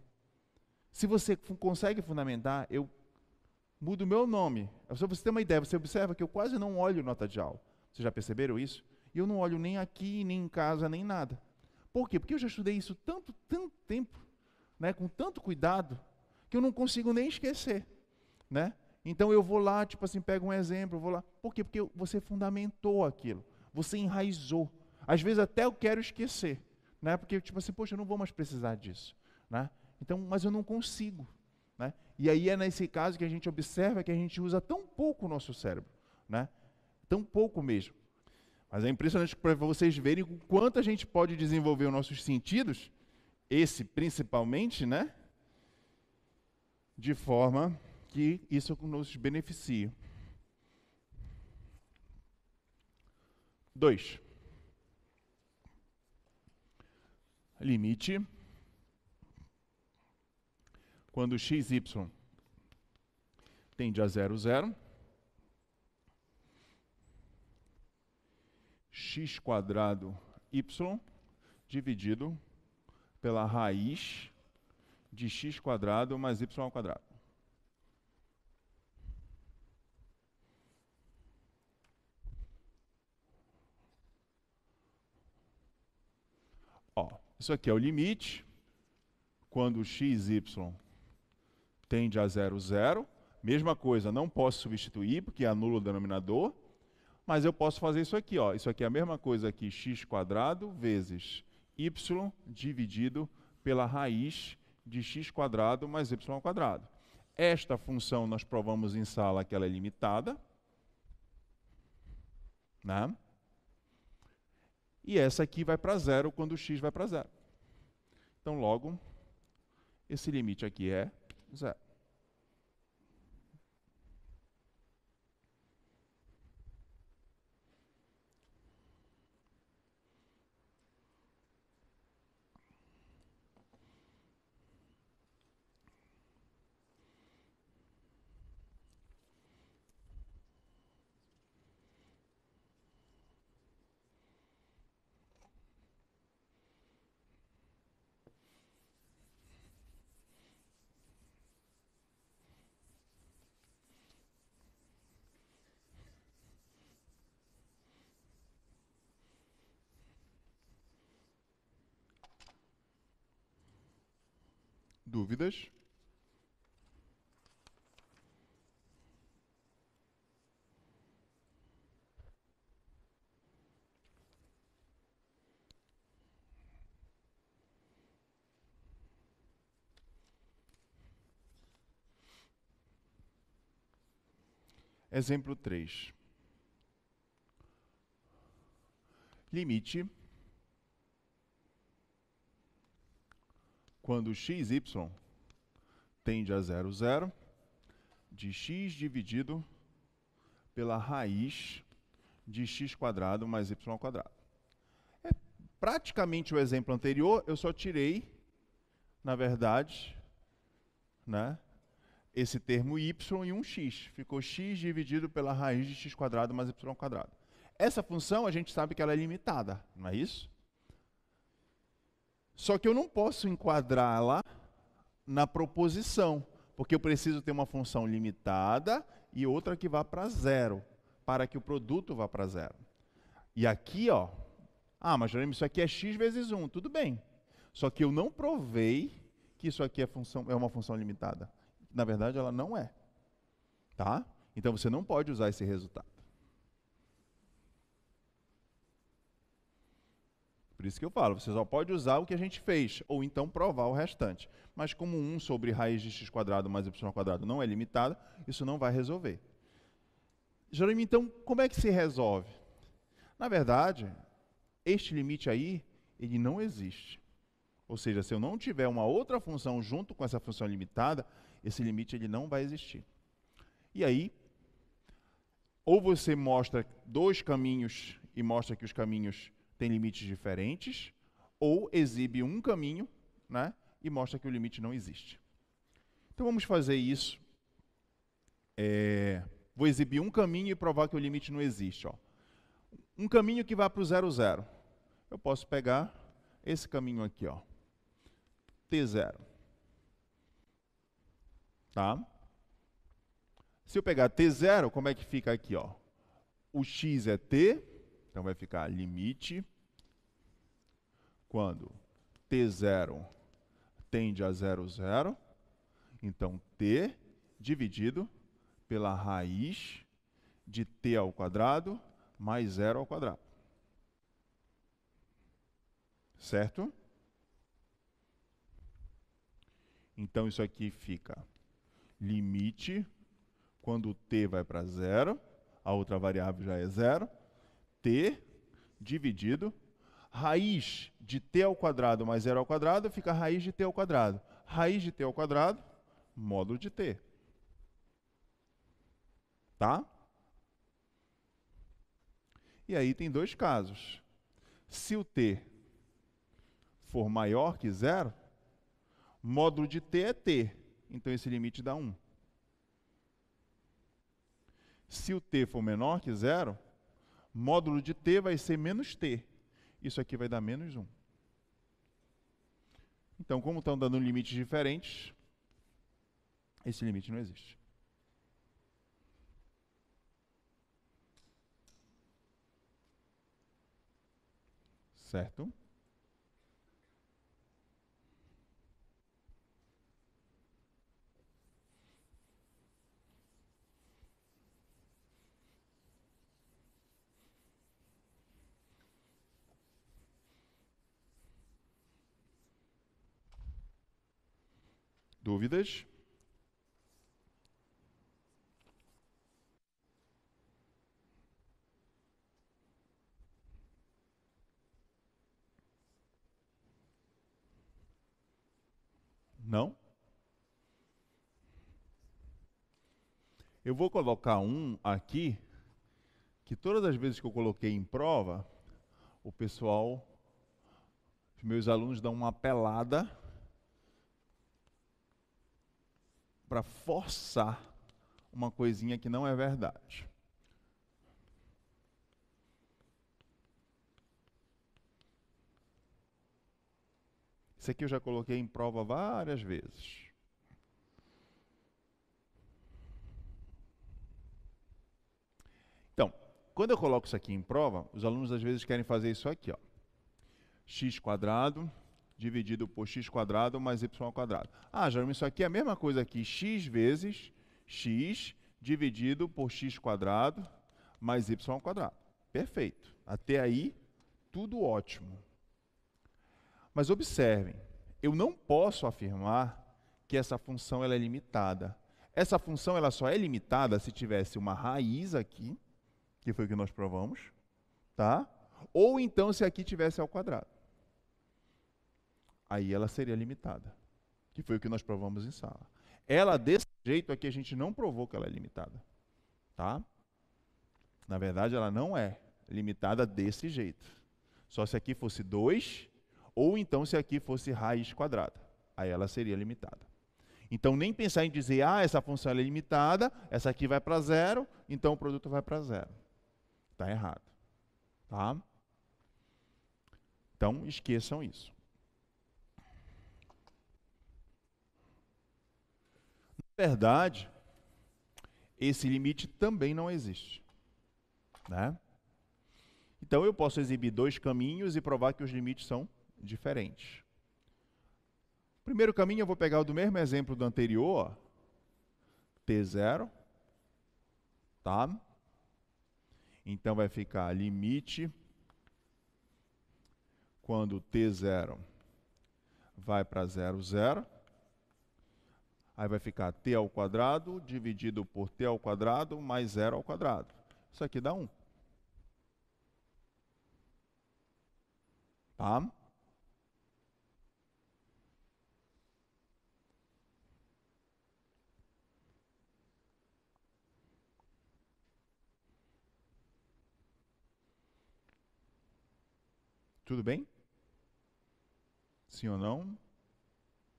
Se você consegue fundamentar, eu mudo o meu nome. É Se você tem uma ideia, você observa que eu quase não olho nota de aula. Vocês já perceberam isso? E eu não olho nem aqui, nem em casa, nem nada. Por quê? Porque eu já estudei isso tanto, tanto tempo, né, com tanto cuidado, que eu não consigo nem esquecer, né? Então eu vou lá, tipo assim, pego um exemplo, vou lá. Por quê? Porque você fundamentou aquilo, você enraizou. Às vezes até eu quero esquecer, né? Porque tipo assim, poxa, eu não vou mais precisar disso, né? Então, mas eu não consigo, né? E aí é nesse caso que a gente observa que a gente usa tão pouco o nosso cérebro, né? Tão pouco mesmo. Mas é impressionante para vocês verem o quanto a gente pode desenvolver os nossos sentidos, esse principalmente, né? De forma que isso nos beneficie. Dois. limite quando x y tende a zero zero x quadrado y dividido pela raiz de x quadrado mais y ao quadrado. Isso aqui é o limite quando x, y tende a zero, zero. Mesma coisa, não posso substituir, porque anula o denominador, mas eu posso fazer isso aqui. Ó. Isso aqui é a mesma coisa que quadrado vezes y dividido pela raiz de quadrado mais quadrado Esta função nós provamos em sala que ela é limitada. Né? e essa aqui vai para zero quando x vai para zero. Então, logo, esse limite aqui é zero. Dúvidas? Exemplo 3. Limite quando xy tende a zero, zero, de x dividido pela raiz de x quadrado mais y quadrado. É praticamente o exemplo anterior, eu só tirei, na verdade, né, esse termo y e um x. Ficou x dividido pela raiz de x quadrado mais y quadrado. Essa função a gente sabe que ela é limitada, não é isso? Só que eu não posso enquadrá-la na proposição, porque eu preciso ter uma função limitada e outra que vá para zero, para que o produto vá para zero. E aqui, ó, ah, mas Jerônimo, isso aqui é x vezes 1, tudo bem. Só que eu não provei que isso aqui é, função, é uma função limitada. Na verdade, ela não é. Tá? Então você não pode usar esse resultado. Por isso que eu falo, você só pode usar o que a gente fez, ou então provar o restante. Mas como 1 sobre raiz de x quadrado mais y quadrado não é limitada, isso não vai resolver. Jerônimo, então, como é que se resolve? Na verdade, este limite aí, ele não existe. Ou seja, se eu não tiver uma outra função junto com essa função limitada, esse limite ele não vai existir. E aí, ou você mostra dois caminhos e mostra que os caminhos tem limites diferentes, ou exibe um caminho né, e mostra que o limite não existe. Então vamos fazer isso. É, vou exibir um caminho e provar que o limite não existe. Ó. Um caminho que vai para o zero, zero. Eu posso pegar esse caminho aqui, ó, T0. Tá? Se eu pegar T0, como é que fica aqui? Ó? O x é T, então vai ficar limite quando T0 tende a 0, 0. Então T dividido pela raiz de T ao quadrado mais 0 ao quadrado. Certo? Então isso aqui fica limite quando t vai para zero, a outra variável já é zero, T dividido raiz de t ao quadrado mais zero ao quadrado fica raiz de t ao quadrado. Raiz de t ao quadrado, módulo de t. Tá? E aí tem dois casos. Se o t for maior que zero, módulo de t é t. Então esse limite dá 1. Se o t for menor que zero, módulo de t vai ser menos t. Isso aqui vai dar menos 1. Então, como estão dando limites diferentes, esse limite não existe. Certo? Dúvidas? Não? Eu vou colocar um aqui, que todas as vezes que eu coloquei em prova, o pessoal, os meus alunos dão uma pelada para forçar uma coisinha que não é verdade. Isso aqui eu já coloquei em prova várias vezes. Então, quando eu coloco isso aqui em prova, os alunos às vezes querem fazer isso aqui, ó. x quadrado dividido por x quadrado mais y quadrado. Ah, Jerome, isso aqui é a mesma coisa que x vezes x dividido por x quadrado mais y quadrado. Perfeito. Até aí, tudo ótimo. Mas observem, eu não posso afirmar que essa função ela é limitada. Essa função ela só é limitada se tivesse uma raiz aqui, que foi o que nós provamos, tá? Ou então se aqui tivesse ao quadrado aí ela seria limitada. Que foi o que nós provamos em sala. Ela, desse jeito aqui, a gente não provou que ela é limitada. Tá? Na verdade, ela não é limitada desse jeito. Só se aqui fosse 2, ou então se aqui fosse raiz quadrada. Aí ela seria limitada. Então, nem pensar em dizer, ah, essa função é limitada, essa aqui vai para zero, então o produto vai para zero. Está errado. Tá? Então, esqueçam isso. verdade, esse limite também não existe. Né? Então eu posso exibir dois caminhos e provar que os limites são diferentes. Primeiro caminho, eu vou pegar o do mesmo exemplo do anterior, T0, tá? Então vai ficar limite quando T0 vai para 0,0. Aí vai ficar t ao quadrado dividido por t ao quadrado mais zero ao quadrado. Isso aqui dá 1. Tá? Tudo bem? Sim ou não?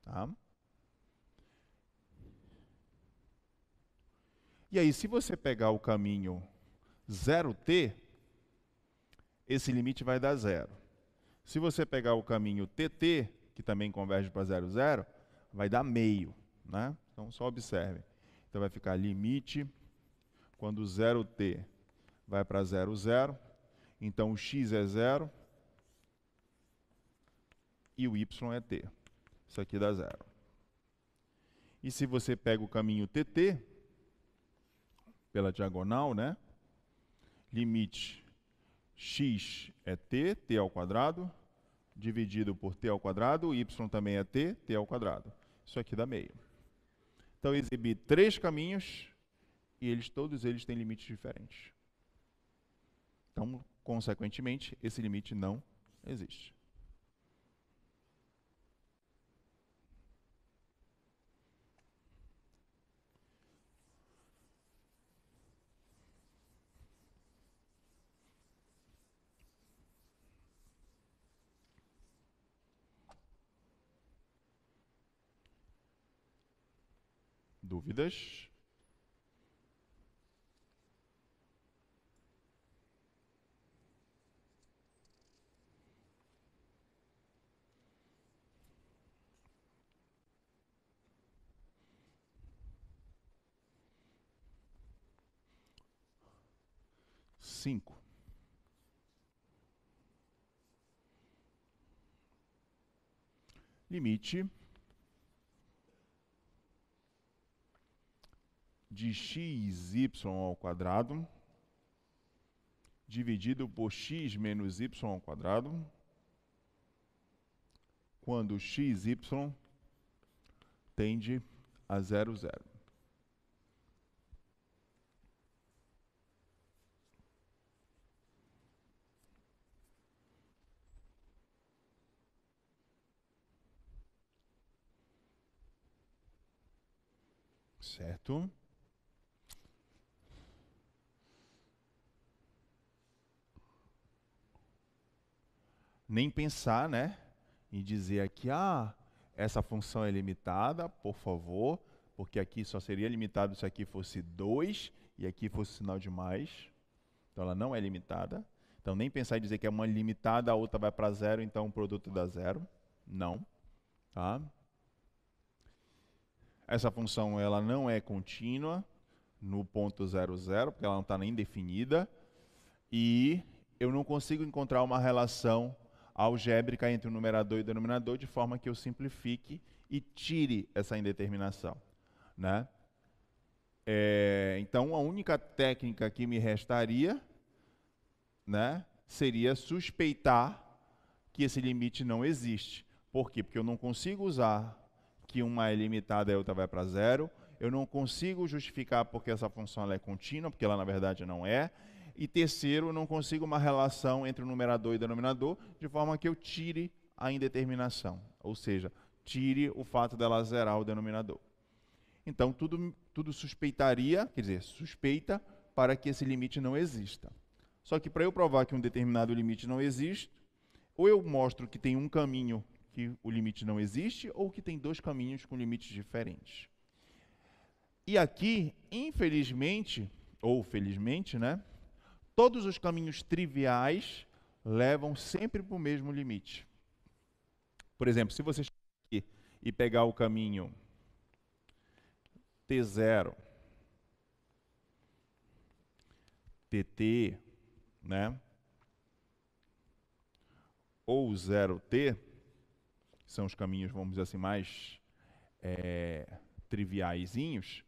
Tá? E aí, se você pegar o caminho 0t, esse limite vai dar zero. Se você pegar o caminho tt, que também converge para 0, 0, vai dar meio. Né? Então, só observe. Então, vai ficar limite, quando 0t vai para 0, 0, então o x é zero e o y é t. Isso aqui dá zero. E se você pega o caminho tt, pela diagonal, né? Limite x é t, t ao quadrado, dividido por t ao quadrado, y também é t, t ao quadrado. Isso aqui dá meio. Então eu exibi três caminhos e eles todos eles têm limites diferentes. Então, consequentemente, esse limite não existe. dúvidas? Cinco. Limite de xy ao quadrado dividido por x menos y ao quadrado, quando xy tende a zero zero. Certo? nem pensar, né, em dizer aqui, ah, essa função é limitada, por favor, porque aqui só seria limitado se aqui fosse 2 e aqui fosse sinal de mais. Então ela não é limitada. Então nem pensar em dizer que é uma limitada, a outra vai para zero, então o produto dá zero. Não. Tá? Essa função ela não é contínua no ponto zero, zero porque ela não está nem definida. E eu não consigo encontrar uma relação algébrica entre o numerador e o denominador, de forma que eu simplifique e tire essa indeterminação. Né? É, então, a única técnica que me restaria né, seria suspeitar que esse limite não existe. Por quê? Porque eu não consigo usar que uma é limitada e a outra vai para zero. Eu não consigo justificar porque essa função é contínua, porque ela na verdade não é. E terceiro, eu não consigo uma relação entre o numerador e o denominador, de forma que eu tire a indeterminação, ou seja, tire o fato dela zerar o denominador. Então, tudo, tudo suspeitaria, quer dizer, suspeita para que esse limite não exista. Só que para eu provar que um determinado limite não existe, ou eu mostro que tem um caminho que o limite não existe, ou que tem dois caminhos com limites diferentes. E aqui, infelizmente, ou felizmente, né, Todos os caminhos triviais levam sempre para o mesmo limite. Por exemplo, se você chegar aqui e pegar o caminho T0, TT, né? Ou 0T, são os caminhos, vamos dizer assim, mais é, eh, triviaizinhos,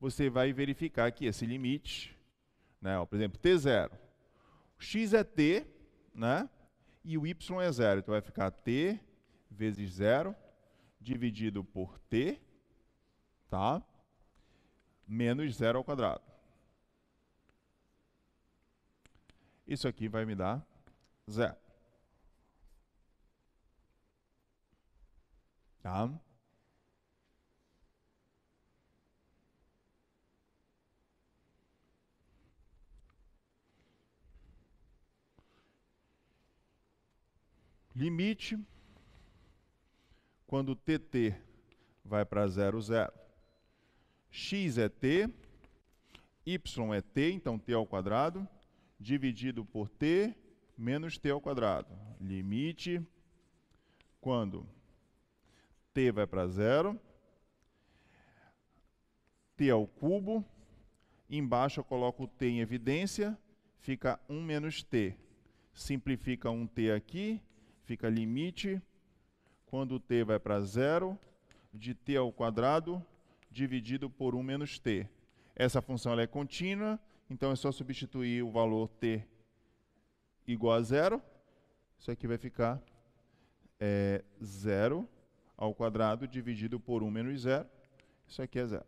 você vai verificar que esse limite né? por exemplo, T0. O x é T, né? E o y é zero. Então vai ficar T vezes zero dividido por T, tá? Menos zero ao quadrado. Isso aqui vai me dar zero. Tá? limite, quando TT vai para 0, 0. X é T, Y é T, então T ao quadrado, dividido por T menos T ao quadrado. Limite quando T vai para 0, T ao cubo, embaixo eu coloco o T em evidência, fica 1 menos T. Simplifica um T aqui, fica limite, quando t vai para zero, de t ao quadrado dividido por 1 menos t. Essa função é contínua, então é só substituir o valor t igual a zero. Isso aqui vai ficar é, zero ao quadrado dividido por 1 menos zero. Isso aqui é zero.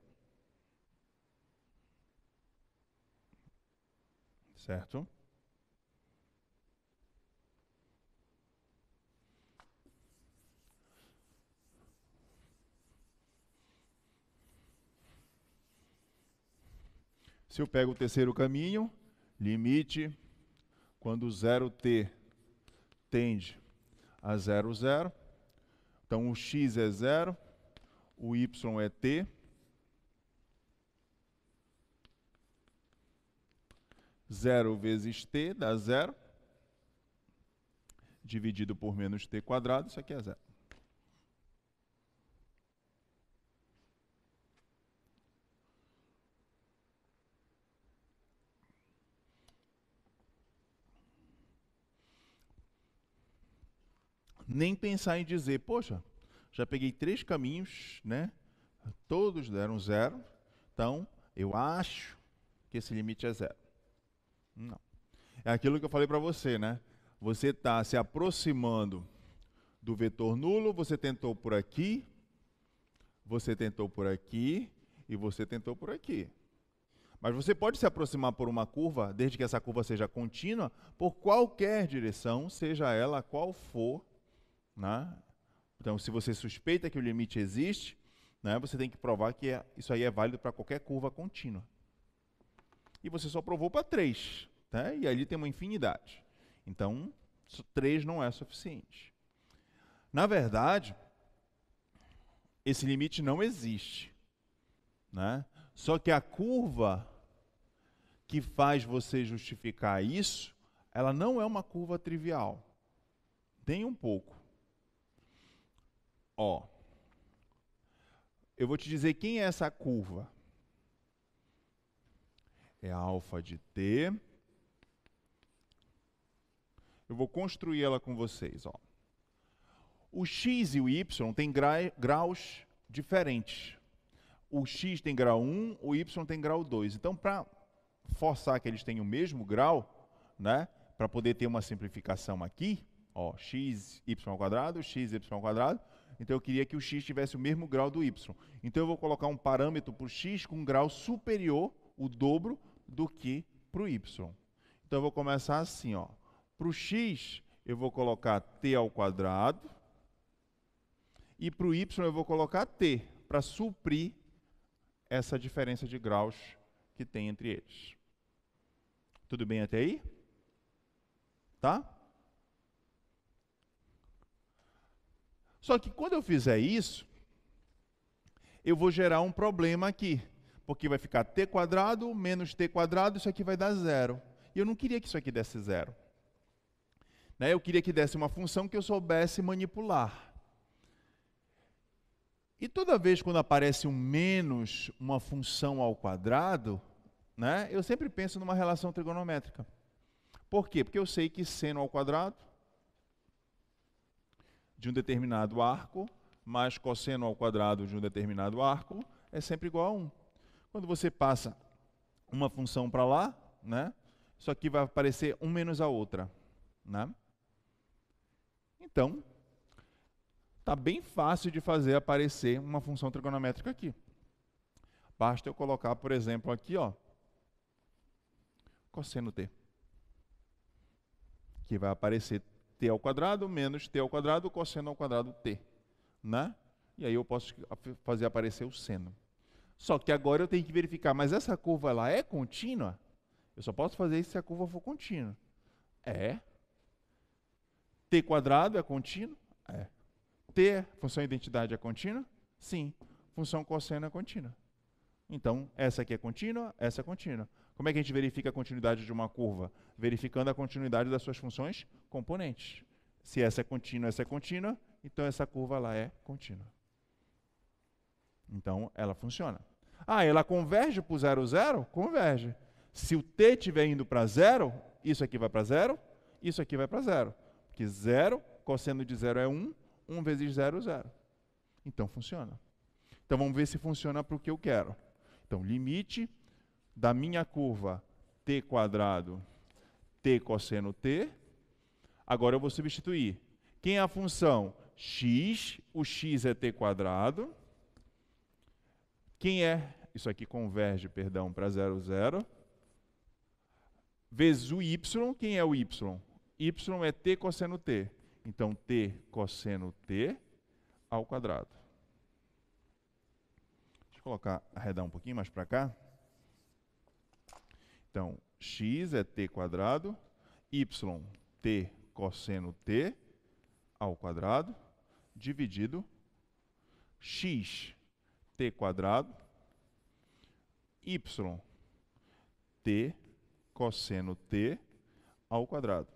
Certo? Se eu pego o terceiro caminho, limite quando 0t tende a 0, 0. Então o x é 0, o y é t. zero vezes t dá zero dividido por menos t quadrado, isso aqui é zero. nem pensar em dizer, poxa, já peguei três caminhos, né? Todos deram zero, então eu acho que esse limite é zero. Não. É aquilo que eu falei para você, né? Você está se aproximando do vetor nulo, você tentou por aqui, você tentou por aqui e você tentou por aqui. Mas você pode se aproximar por uma curva, desde que essa curva seja contínua, por qualquer direção, seja ela qual for né? Então, se você suspeita que o limite existe, né, você tem que provar que é, isso aí é válido para qualquer curva contínua. E você só provou para três, né? e ali tem uma infinidade. Então, três não é suficiente. Na verdade, esse limite não existe. Né? Só que a curva que faz você justificar isso, ela não é uma curva trivial. Tem um pouco. Ó. Eu vou te dizer quem é essa curva. É alfa de t. Eu vou construir ela com vocês, ó. O x e o y têm graus diferentes. O x tem grau 1, o y tem grau 2. Então, para forçar que eles tenham o mesmo grau, né, para poder ter uma simplificação aqui, ó, x y x y então eu queria que o x tivesse o mesmo grau do y. Então eu vou colocar um parâmetro para o x com um grau superior, o dobro, do que para o y. Então eu vou começar assim, ó. Para o x eu vou colocar t ao quadrado e para o y eu vou colocar t para suprir essa diferença de graus que tem entre eles. Tudo bem até aí? Tá? Só que quando eu fizer isso, eu vou gerar um problema aqui, porque vai ficar t quadrado menos t quadrado, isso aqui vai dar zero. E eu não queria que isso aqui desse zero. Né? Eu queria que desse uma função que eu soubesse manipular. E toda vez quando aparece um menos uma função ao quadrado, né, eu sempre penso numa relação trigonométrica. Por quê? Porque eu sei que seno ao quadrado de um determinado arco mais cosseno ao quadrado de um determinado arco é sempre igual a 1. Quando você passa uma função para lá, né, isso aqui vai aparecer 1 menos a outra. Né? Então, está bem fácil de fazer aparecer uma função trigonométrica aqui. Basta eu colocar, por exemplo, aqui, ó, cosseno t, que vai aparecer t ao quadrado menos t ao quadrado cosseno ao quadrado t, né? E aí eu posso fazer aparecer o seno. Só que agora eu tenho que verificar, mas essa curva lá é contínua? Eu só posso fazer isso se a curva for contínua. É. T quadrado é contínuo? É. T, função identidade é contínua? Sim. Função cosseno é contínua. Então, essa aqui é contínua, essa é contínua. Como é que a gente verifica a continuidade de uma curva? Verificando a continuidade das suas funções componentes. Se essa é contínua, essa é contínua, então essa curva lá é contínua. Então ela funciona. Ah, ela converge para o zero, zero? Converge. Se o t estiver indo para zero, isso aqui vai para zero, isso aqui vai para zero. Porque zero, cosseno de zero é 1, um, 1 um vezes zero, zero. Então funciona. Então vamos ver se funciona para o que eu quero. Então limite da minha curva t quadrado, t cosseno t, agora eu vou substituir. Quem é a função? x, o x é t quadrado. Quem é? Isso aqui converge, perdão, para zero, zero. Vezes o y, quem é o y? y é t cosseno t. Então, t cosseno t ao quadrado. Deixa eu colocar, arredar um pouquinho mais para cá. Então, x é t quadrado, y, t cosseno t ao quadrado, dividido x, t quadrado, y, t cosseno t ao quadrado.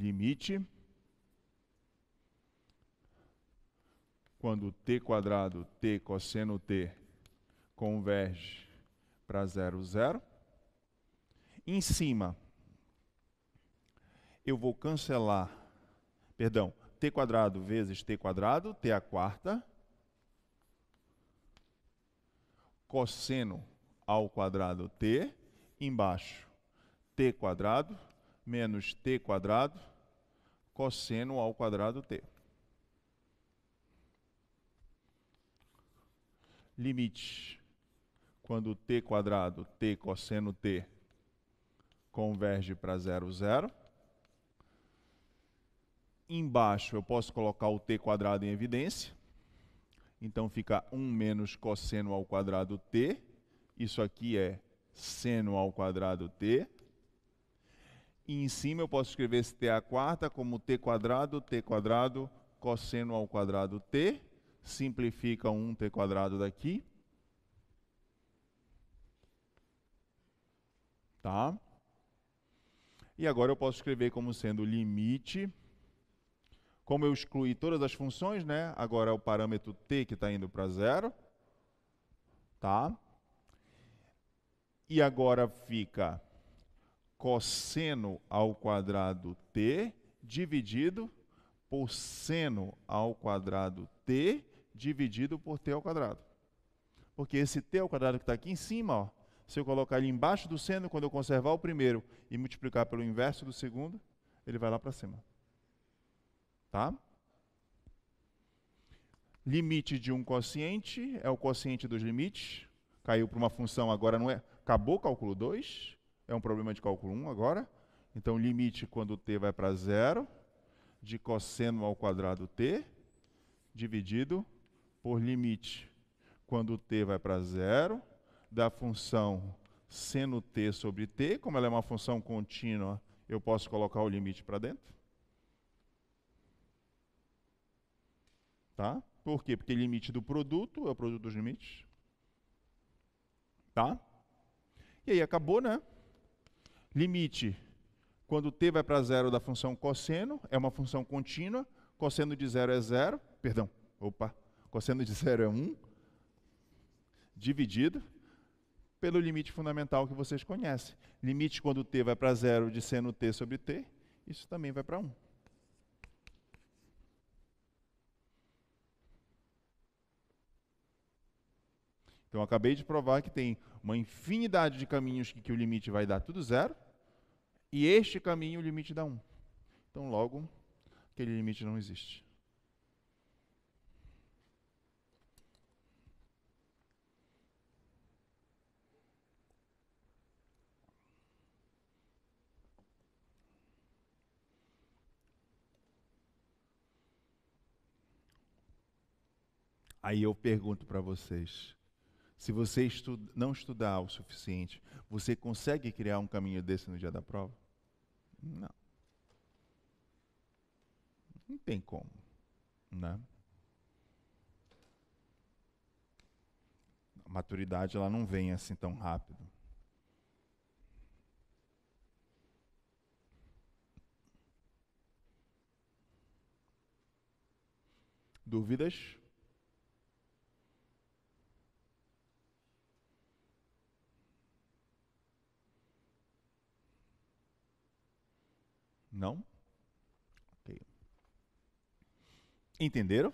limite. Quando t quadrado t cosseno t converge para zero zero, em cima eu vou cancelar, perdão, t quadrado vezes t quadrado, t a quarta, cosseno ao quadrado t, embaixo t quadrado menos t quadrado cosseno ao quadrado t. Limite. Quando t quadrado, t cosseno t, converge para zero, zero. Embaixo eu posso colocar o t quadrado em evidência. Então fica 1 menos cosseno ao quadrado t. Isso aqui é seno ao quadrado t e em cima eu posso escrever esse t à quarta como t quadrado, t quadrado, cosseno ao quadrado t, simplifica um t quadrado daqui. Tá? E agora eu posso escrever como sendo limite, como eu excluí todas as funções, né? agora é o parâmetro t que está indo para zero. Tá? E agora fica cosseno ao quadrado t dividido por seno ao quadrado t dividido por t ao quadrado. Porque esse t ao quadrado que está aqui em cima, ó, se eu colocar ele embaixo do seno, quando eu conservar o primeiro e multiplicar pelo inverso do segundo, ele vai lá para cima. Tá? Limite de um quociente é o quociente dos limites. Caiu para uma função, agora não é. Acabou o cálculo 2 é um problema de cálculo 1 agora. Então, limite quando t vai para zero de cosseno ao quadrado t dividido por limite quando t vai para zero da função seno t sobre t, como ela é uma função contínua, eu posso colocar o limite para dentro. Tá? Por quê? Porque limite do produto é o produto dos limites. Tá? E aí acabou, né? Limite, quando t vai para zero da função cosseno, é uma função contínua, cosseno de zero é zero, perdão, opa, cosseno de *laughs* zero é 1, um, dividido pelo limite fundamental que vocês conhecem. Limite quando t vai para zero de seno t sobre t, isso também vai para 1. Um. Então, acabei de provar que tem uma infinidade de caminhos que, que o limite vai dar tudo zero, e este caminho o limite dá Um. Então, logo, aquele limite não existe. Aí eu pergunto para vocês: se você estuda, não estudar o suficiente, você consegue criar um caminho desse no dia da prova? Não. Não tem como, né? A maturidade ela não vem assim tão rápido. Dúvidas? Entenderam?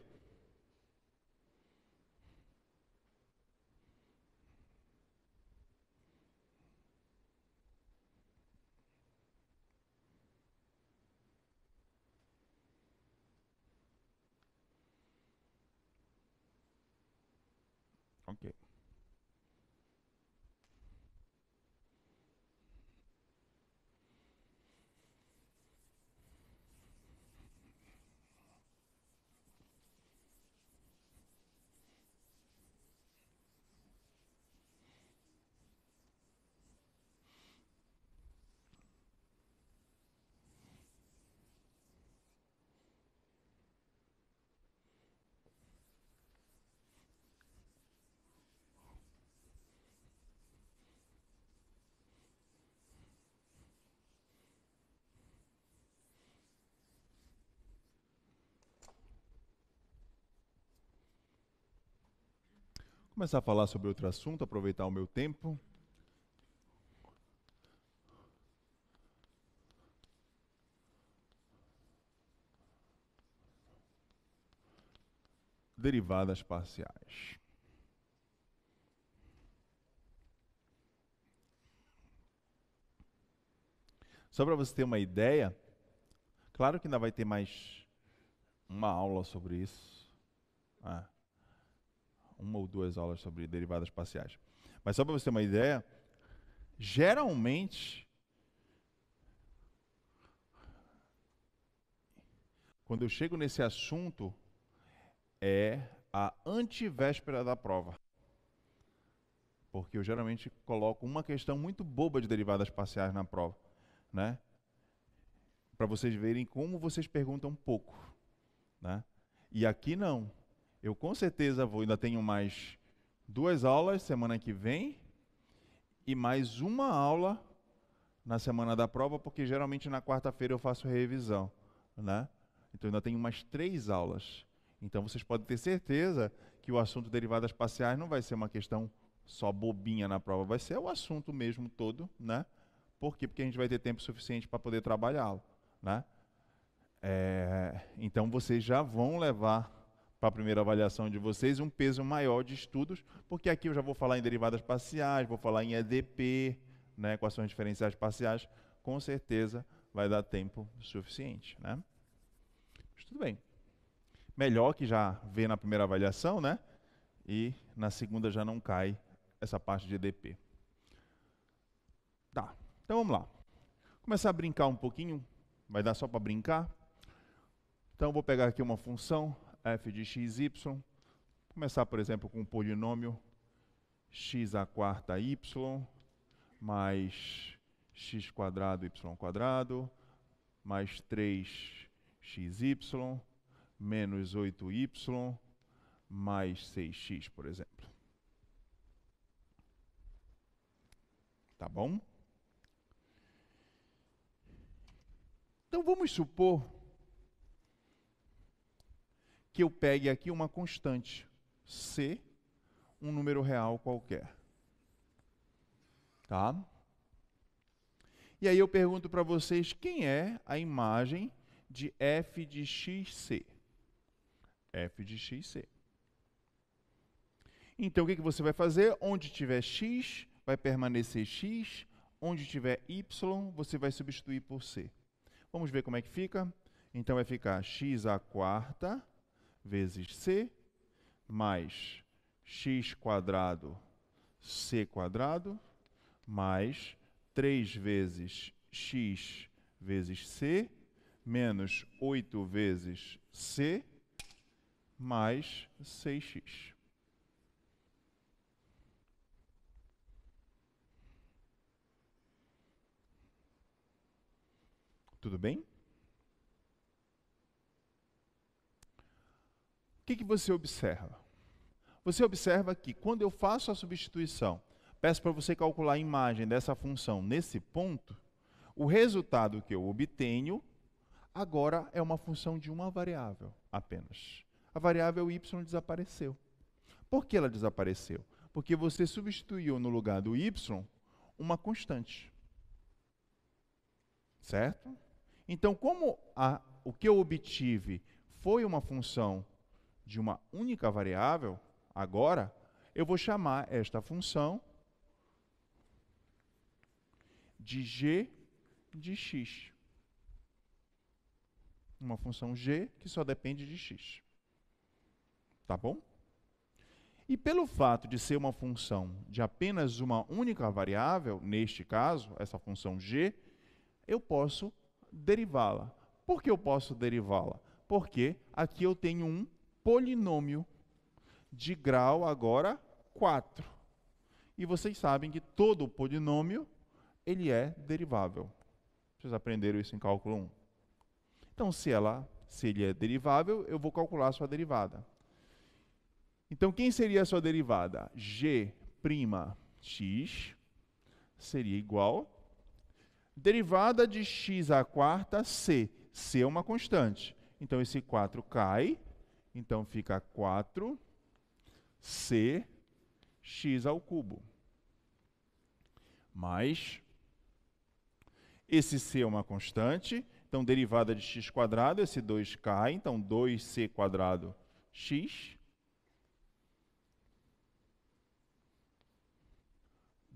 começar a falar sobre outro assunto, aproveitar o meu tempo. Derivadas parciais. Só para você ter uma ideia, claro que ainda vai ter mais uma aula sobre isso. Ah uma ou duas aulas sobre derivadas parciais. Mas só para você ter uma ideia, geralmente, quando eu chego nesse assunto, é a antivéspera da prova. Porque eu geralmente coloco uma questão muito boba de derivadas parciais na prova, né? Para vocês verem como vocês perguntam pouco, né? E aqui não. Eu com certeza vou, ainda tenho mais duas aulas semana que vem e mais uma aula na semana da prova, porque geralmente na quarta-feira eu faço revisão, né? Então ainda tenho umas três aulas. Então vocês podem ter certeza que o assunto derivadas parciais não vai ser uma questão só bobinha na prova, vai ser o assunto mesmo todo, né? Por quê? Porque a gente vai ter tempo suficiente para poder trabalhá-lo, né? É, então vocês já vão levar para a primeira avaliação de vocês, um peso maior de estudos, porque aqui eu já vou falar em derivadas parciais, vou falar em EDP, né, equações diferenciais parciais, com certeza vai dar tempo suficiente. Né? Mas tudo bem. Melhor que já vê na primeira avaliação, né? E na segunda já não cai essa parte de EDP. Tá, então vamos lá. Começar a brincar um pouquinho, vai dar só para brincar. Então vou pegar aqui uma função f de x, xy. Começar, por exemplo, com o polinômio x a quarta y mais x quadrado y quadrado mais 3xy menos 8y mais 6x, por exemplo. Tá bom? Então vamos supor que eu pegue aqui uma constante, C, um número real qualquer. Tá? E aí eu pergunto para vocês quem é a imagem de f de xc. f de xc. Então o que, que você vai fazer? Onde tiver x, vai permanecer x. Onde tiver y, você vai substituir por c. Vamos ver como é que fica? Então vai ficar x a quarta vezes c mais x quadrado c quadrado mais 3 vezes x vezes c menos 8 vezes c mais 6x. Tudo bem? que, que você observa? Você observa que quando eu faço a substituição, peço para você calcular a imagem dessa função nesse ponto, o resultado que eu obtenho agora é uma função de uma variável apenas. A variável y desapareceu. Por que ela desapareceu? Porque você substituiu no lugar do y uma constante. Certo? Então, como a, o que eu obtive foi uma função de uma única variável, agora, eu vou chamar esta função de g de x. Uma função g que só depende de x. Tá bom? E pelo fato de ser uma função de apenas uma única variável, neste caso, essa função g, eu posso derivá-la. Por que eu posso derivá-la? Porque aqui eu tenho um polinômio de grau agora 4. E vocês sabem que todo polinômio ele é derivável. Vocês aprenderam isso em cálculo 1. Então, se ela, se ele é derivável, eu vou calcular a sua derivada. Então, quem seria a sua derivada? G'x seria igual derivada de x à quarta c. c é uma constante. Então, esse 4 cai então fica 4c x ao cubo. Mais esse c é uma constante, então derivada de x quadrado, esse 2 cai, então 2c quadrado x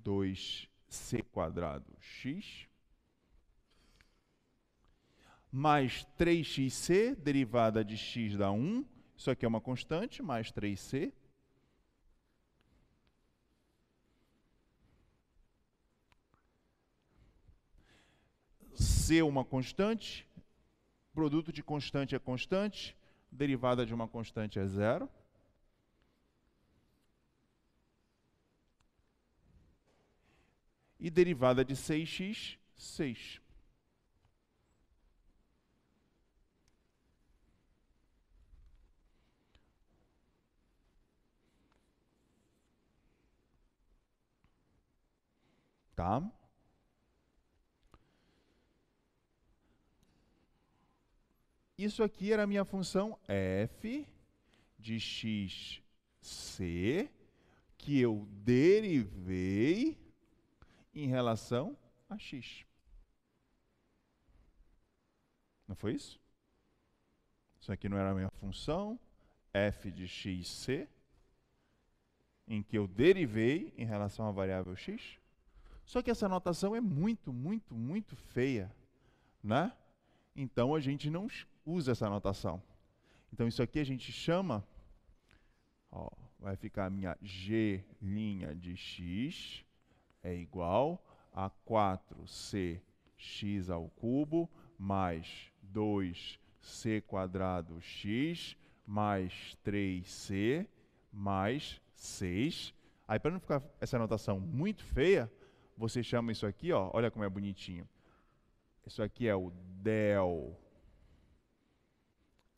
2c quadrado x mais 3xc, derivada de x dá 1, isso aqui é uma constante, mais 3C. C é uma constante, produto de constante é constante, derivada de uma constante é zero. E derivada de 6x, 6. tá? Isso aqui era a minha função f de xc, que eu derivei em relação a x. Não foi isso? Isso aqui não era a minha função, f de xc, em que eu derivei em relação à variável x. Só que essa notação é muito, muito, muito feia, né? Então a gente não usa essa notação. Então isso aqui a gente chama, ó, vai ficar a minha G' de x é igual a 4cx ao cubo mais 2c quadrado x mais 3c mais 6. Aí para não ficar essa notação muito feia, você chama isso aqui, ó, olha como é bonitinho. Isso aqui é o del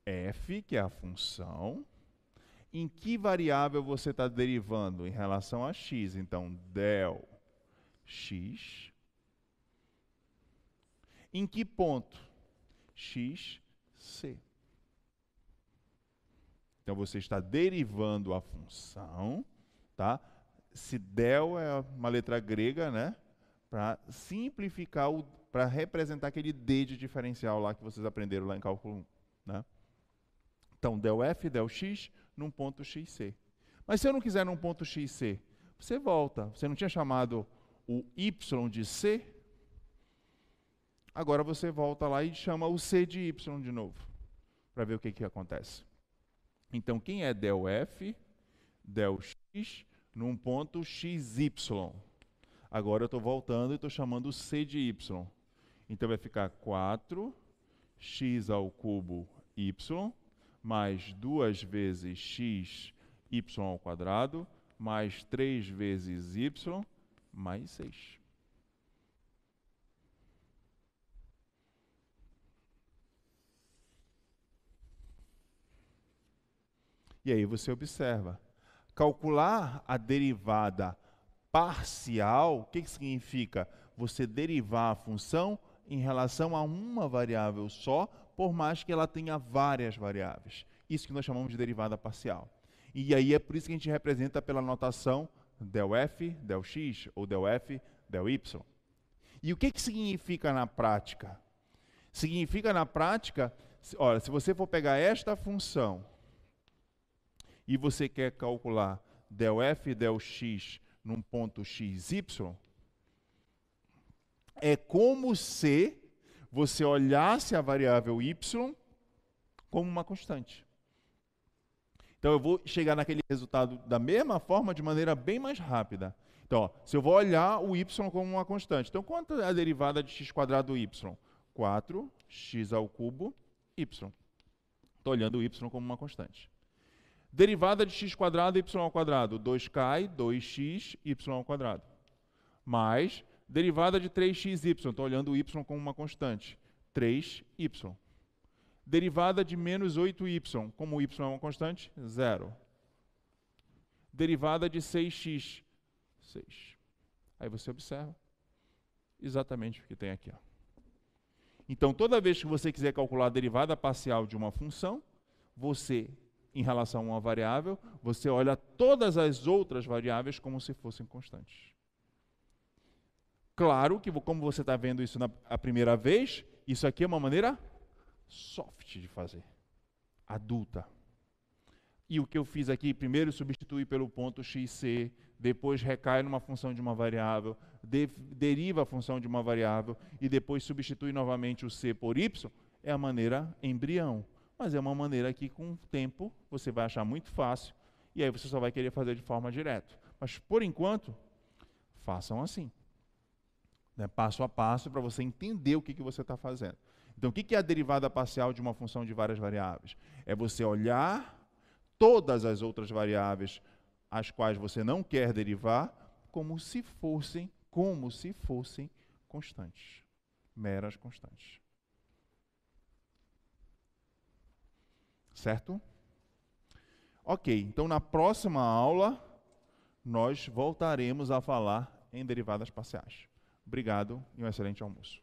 f, que é a função, em que variável você está derivando em relação a x. Então, del x. Em que ponto? x, c. Então, você está derivando a função, tá? del é uma letra grega, né? Para simplificar, para representar aquele D de diferencial lá que vocês aprenderam lá em cálculo 1. Né? Então, del f, del x, num ponto xc. Mas se eu não quiser num ponto xc, você volta. Você não tinha chamado o y de c? Agora você volta lá e chama o c de y de novo, para ver o que, que acontece. Então, quem é del f, del x, num ponto XY. Agora eu estou voltando e estou chamando C de Y. Então vai ficar 4 x ao cubo y mais 2 vezes x y ao quadrado mais 3 vezes y mais 6. E aí você observa Calcular a derivada parcial, o que, que significa? Você derivar a função em relação a uma variável só, por mais que ela tenha várias variáveis. Isso que nós chamamos de derivada parcial. E aí é por isso que a gente representa pela notação del f, del x ou del f, del y. E o que, que significa na prática? Significa na prática, olha, se você for pegar esta função e você quer calcular del f del x num ponto x, y, é como se você olhasse a variável y como uma constante. Então eu vou chegar naquele resultado da mesma forma, de maneira bem mais rápida. Então, ó, se eu vou olhar o y como uma constante, então quanto é a derivada de x do y? 4x ao cubo y. Estou olhando o y como uma constante. Derivada de x quadrado y ao quadrado, 2 cai, 2x, y ao quadrado. Mais derivada de 3xy, estou olhando o y como uma constante, 3y. Derivada de menos 8y, como y é uma constante, zero. Derivada de 6x, 6. Aí você observa exatamente o que tem aqui. Ó. Então, toda vez que você quiser calcular a derivada parcial de uma função, você em relação a uma variável, você olha todas as outras variáveis como se fossem constantes. Claro que, como você está vendo isso na a primeira vez, isso aqui é uma maneira soft de fazer, adulta. E o que eu fiz aqui, primeiro substitui pelo ponto xc, depois recai numa função de uma variável, de, deriva a função de uma variável e depois substitui novamente o c por y, é a maneira embrião. Mas é uma maneira que, com o tempo, você vai achar muito fácil e aí você só vai querer fazer de forma direta. Mas, por enquanto, façam assim. Né? Passo a passo para você entender o que, que você está fazendo. Então, o que é a derivada parcial de uma função de várias variáveis? É você olhar todas as outras variáveis as quais você não quer derivar como se fossem, como se fossem constantes, meras constantes. Certo? Ok, então na próxima aula nós voltaremos a falar em derivadas parciais. Obrigado e um excelente almoço.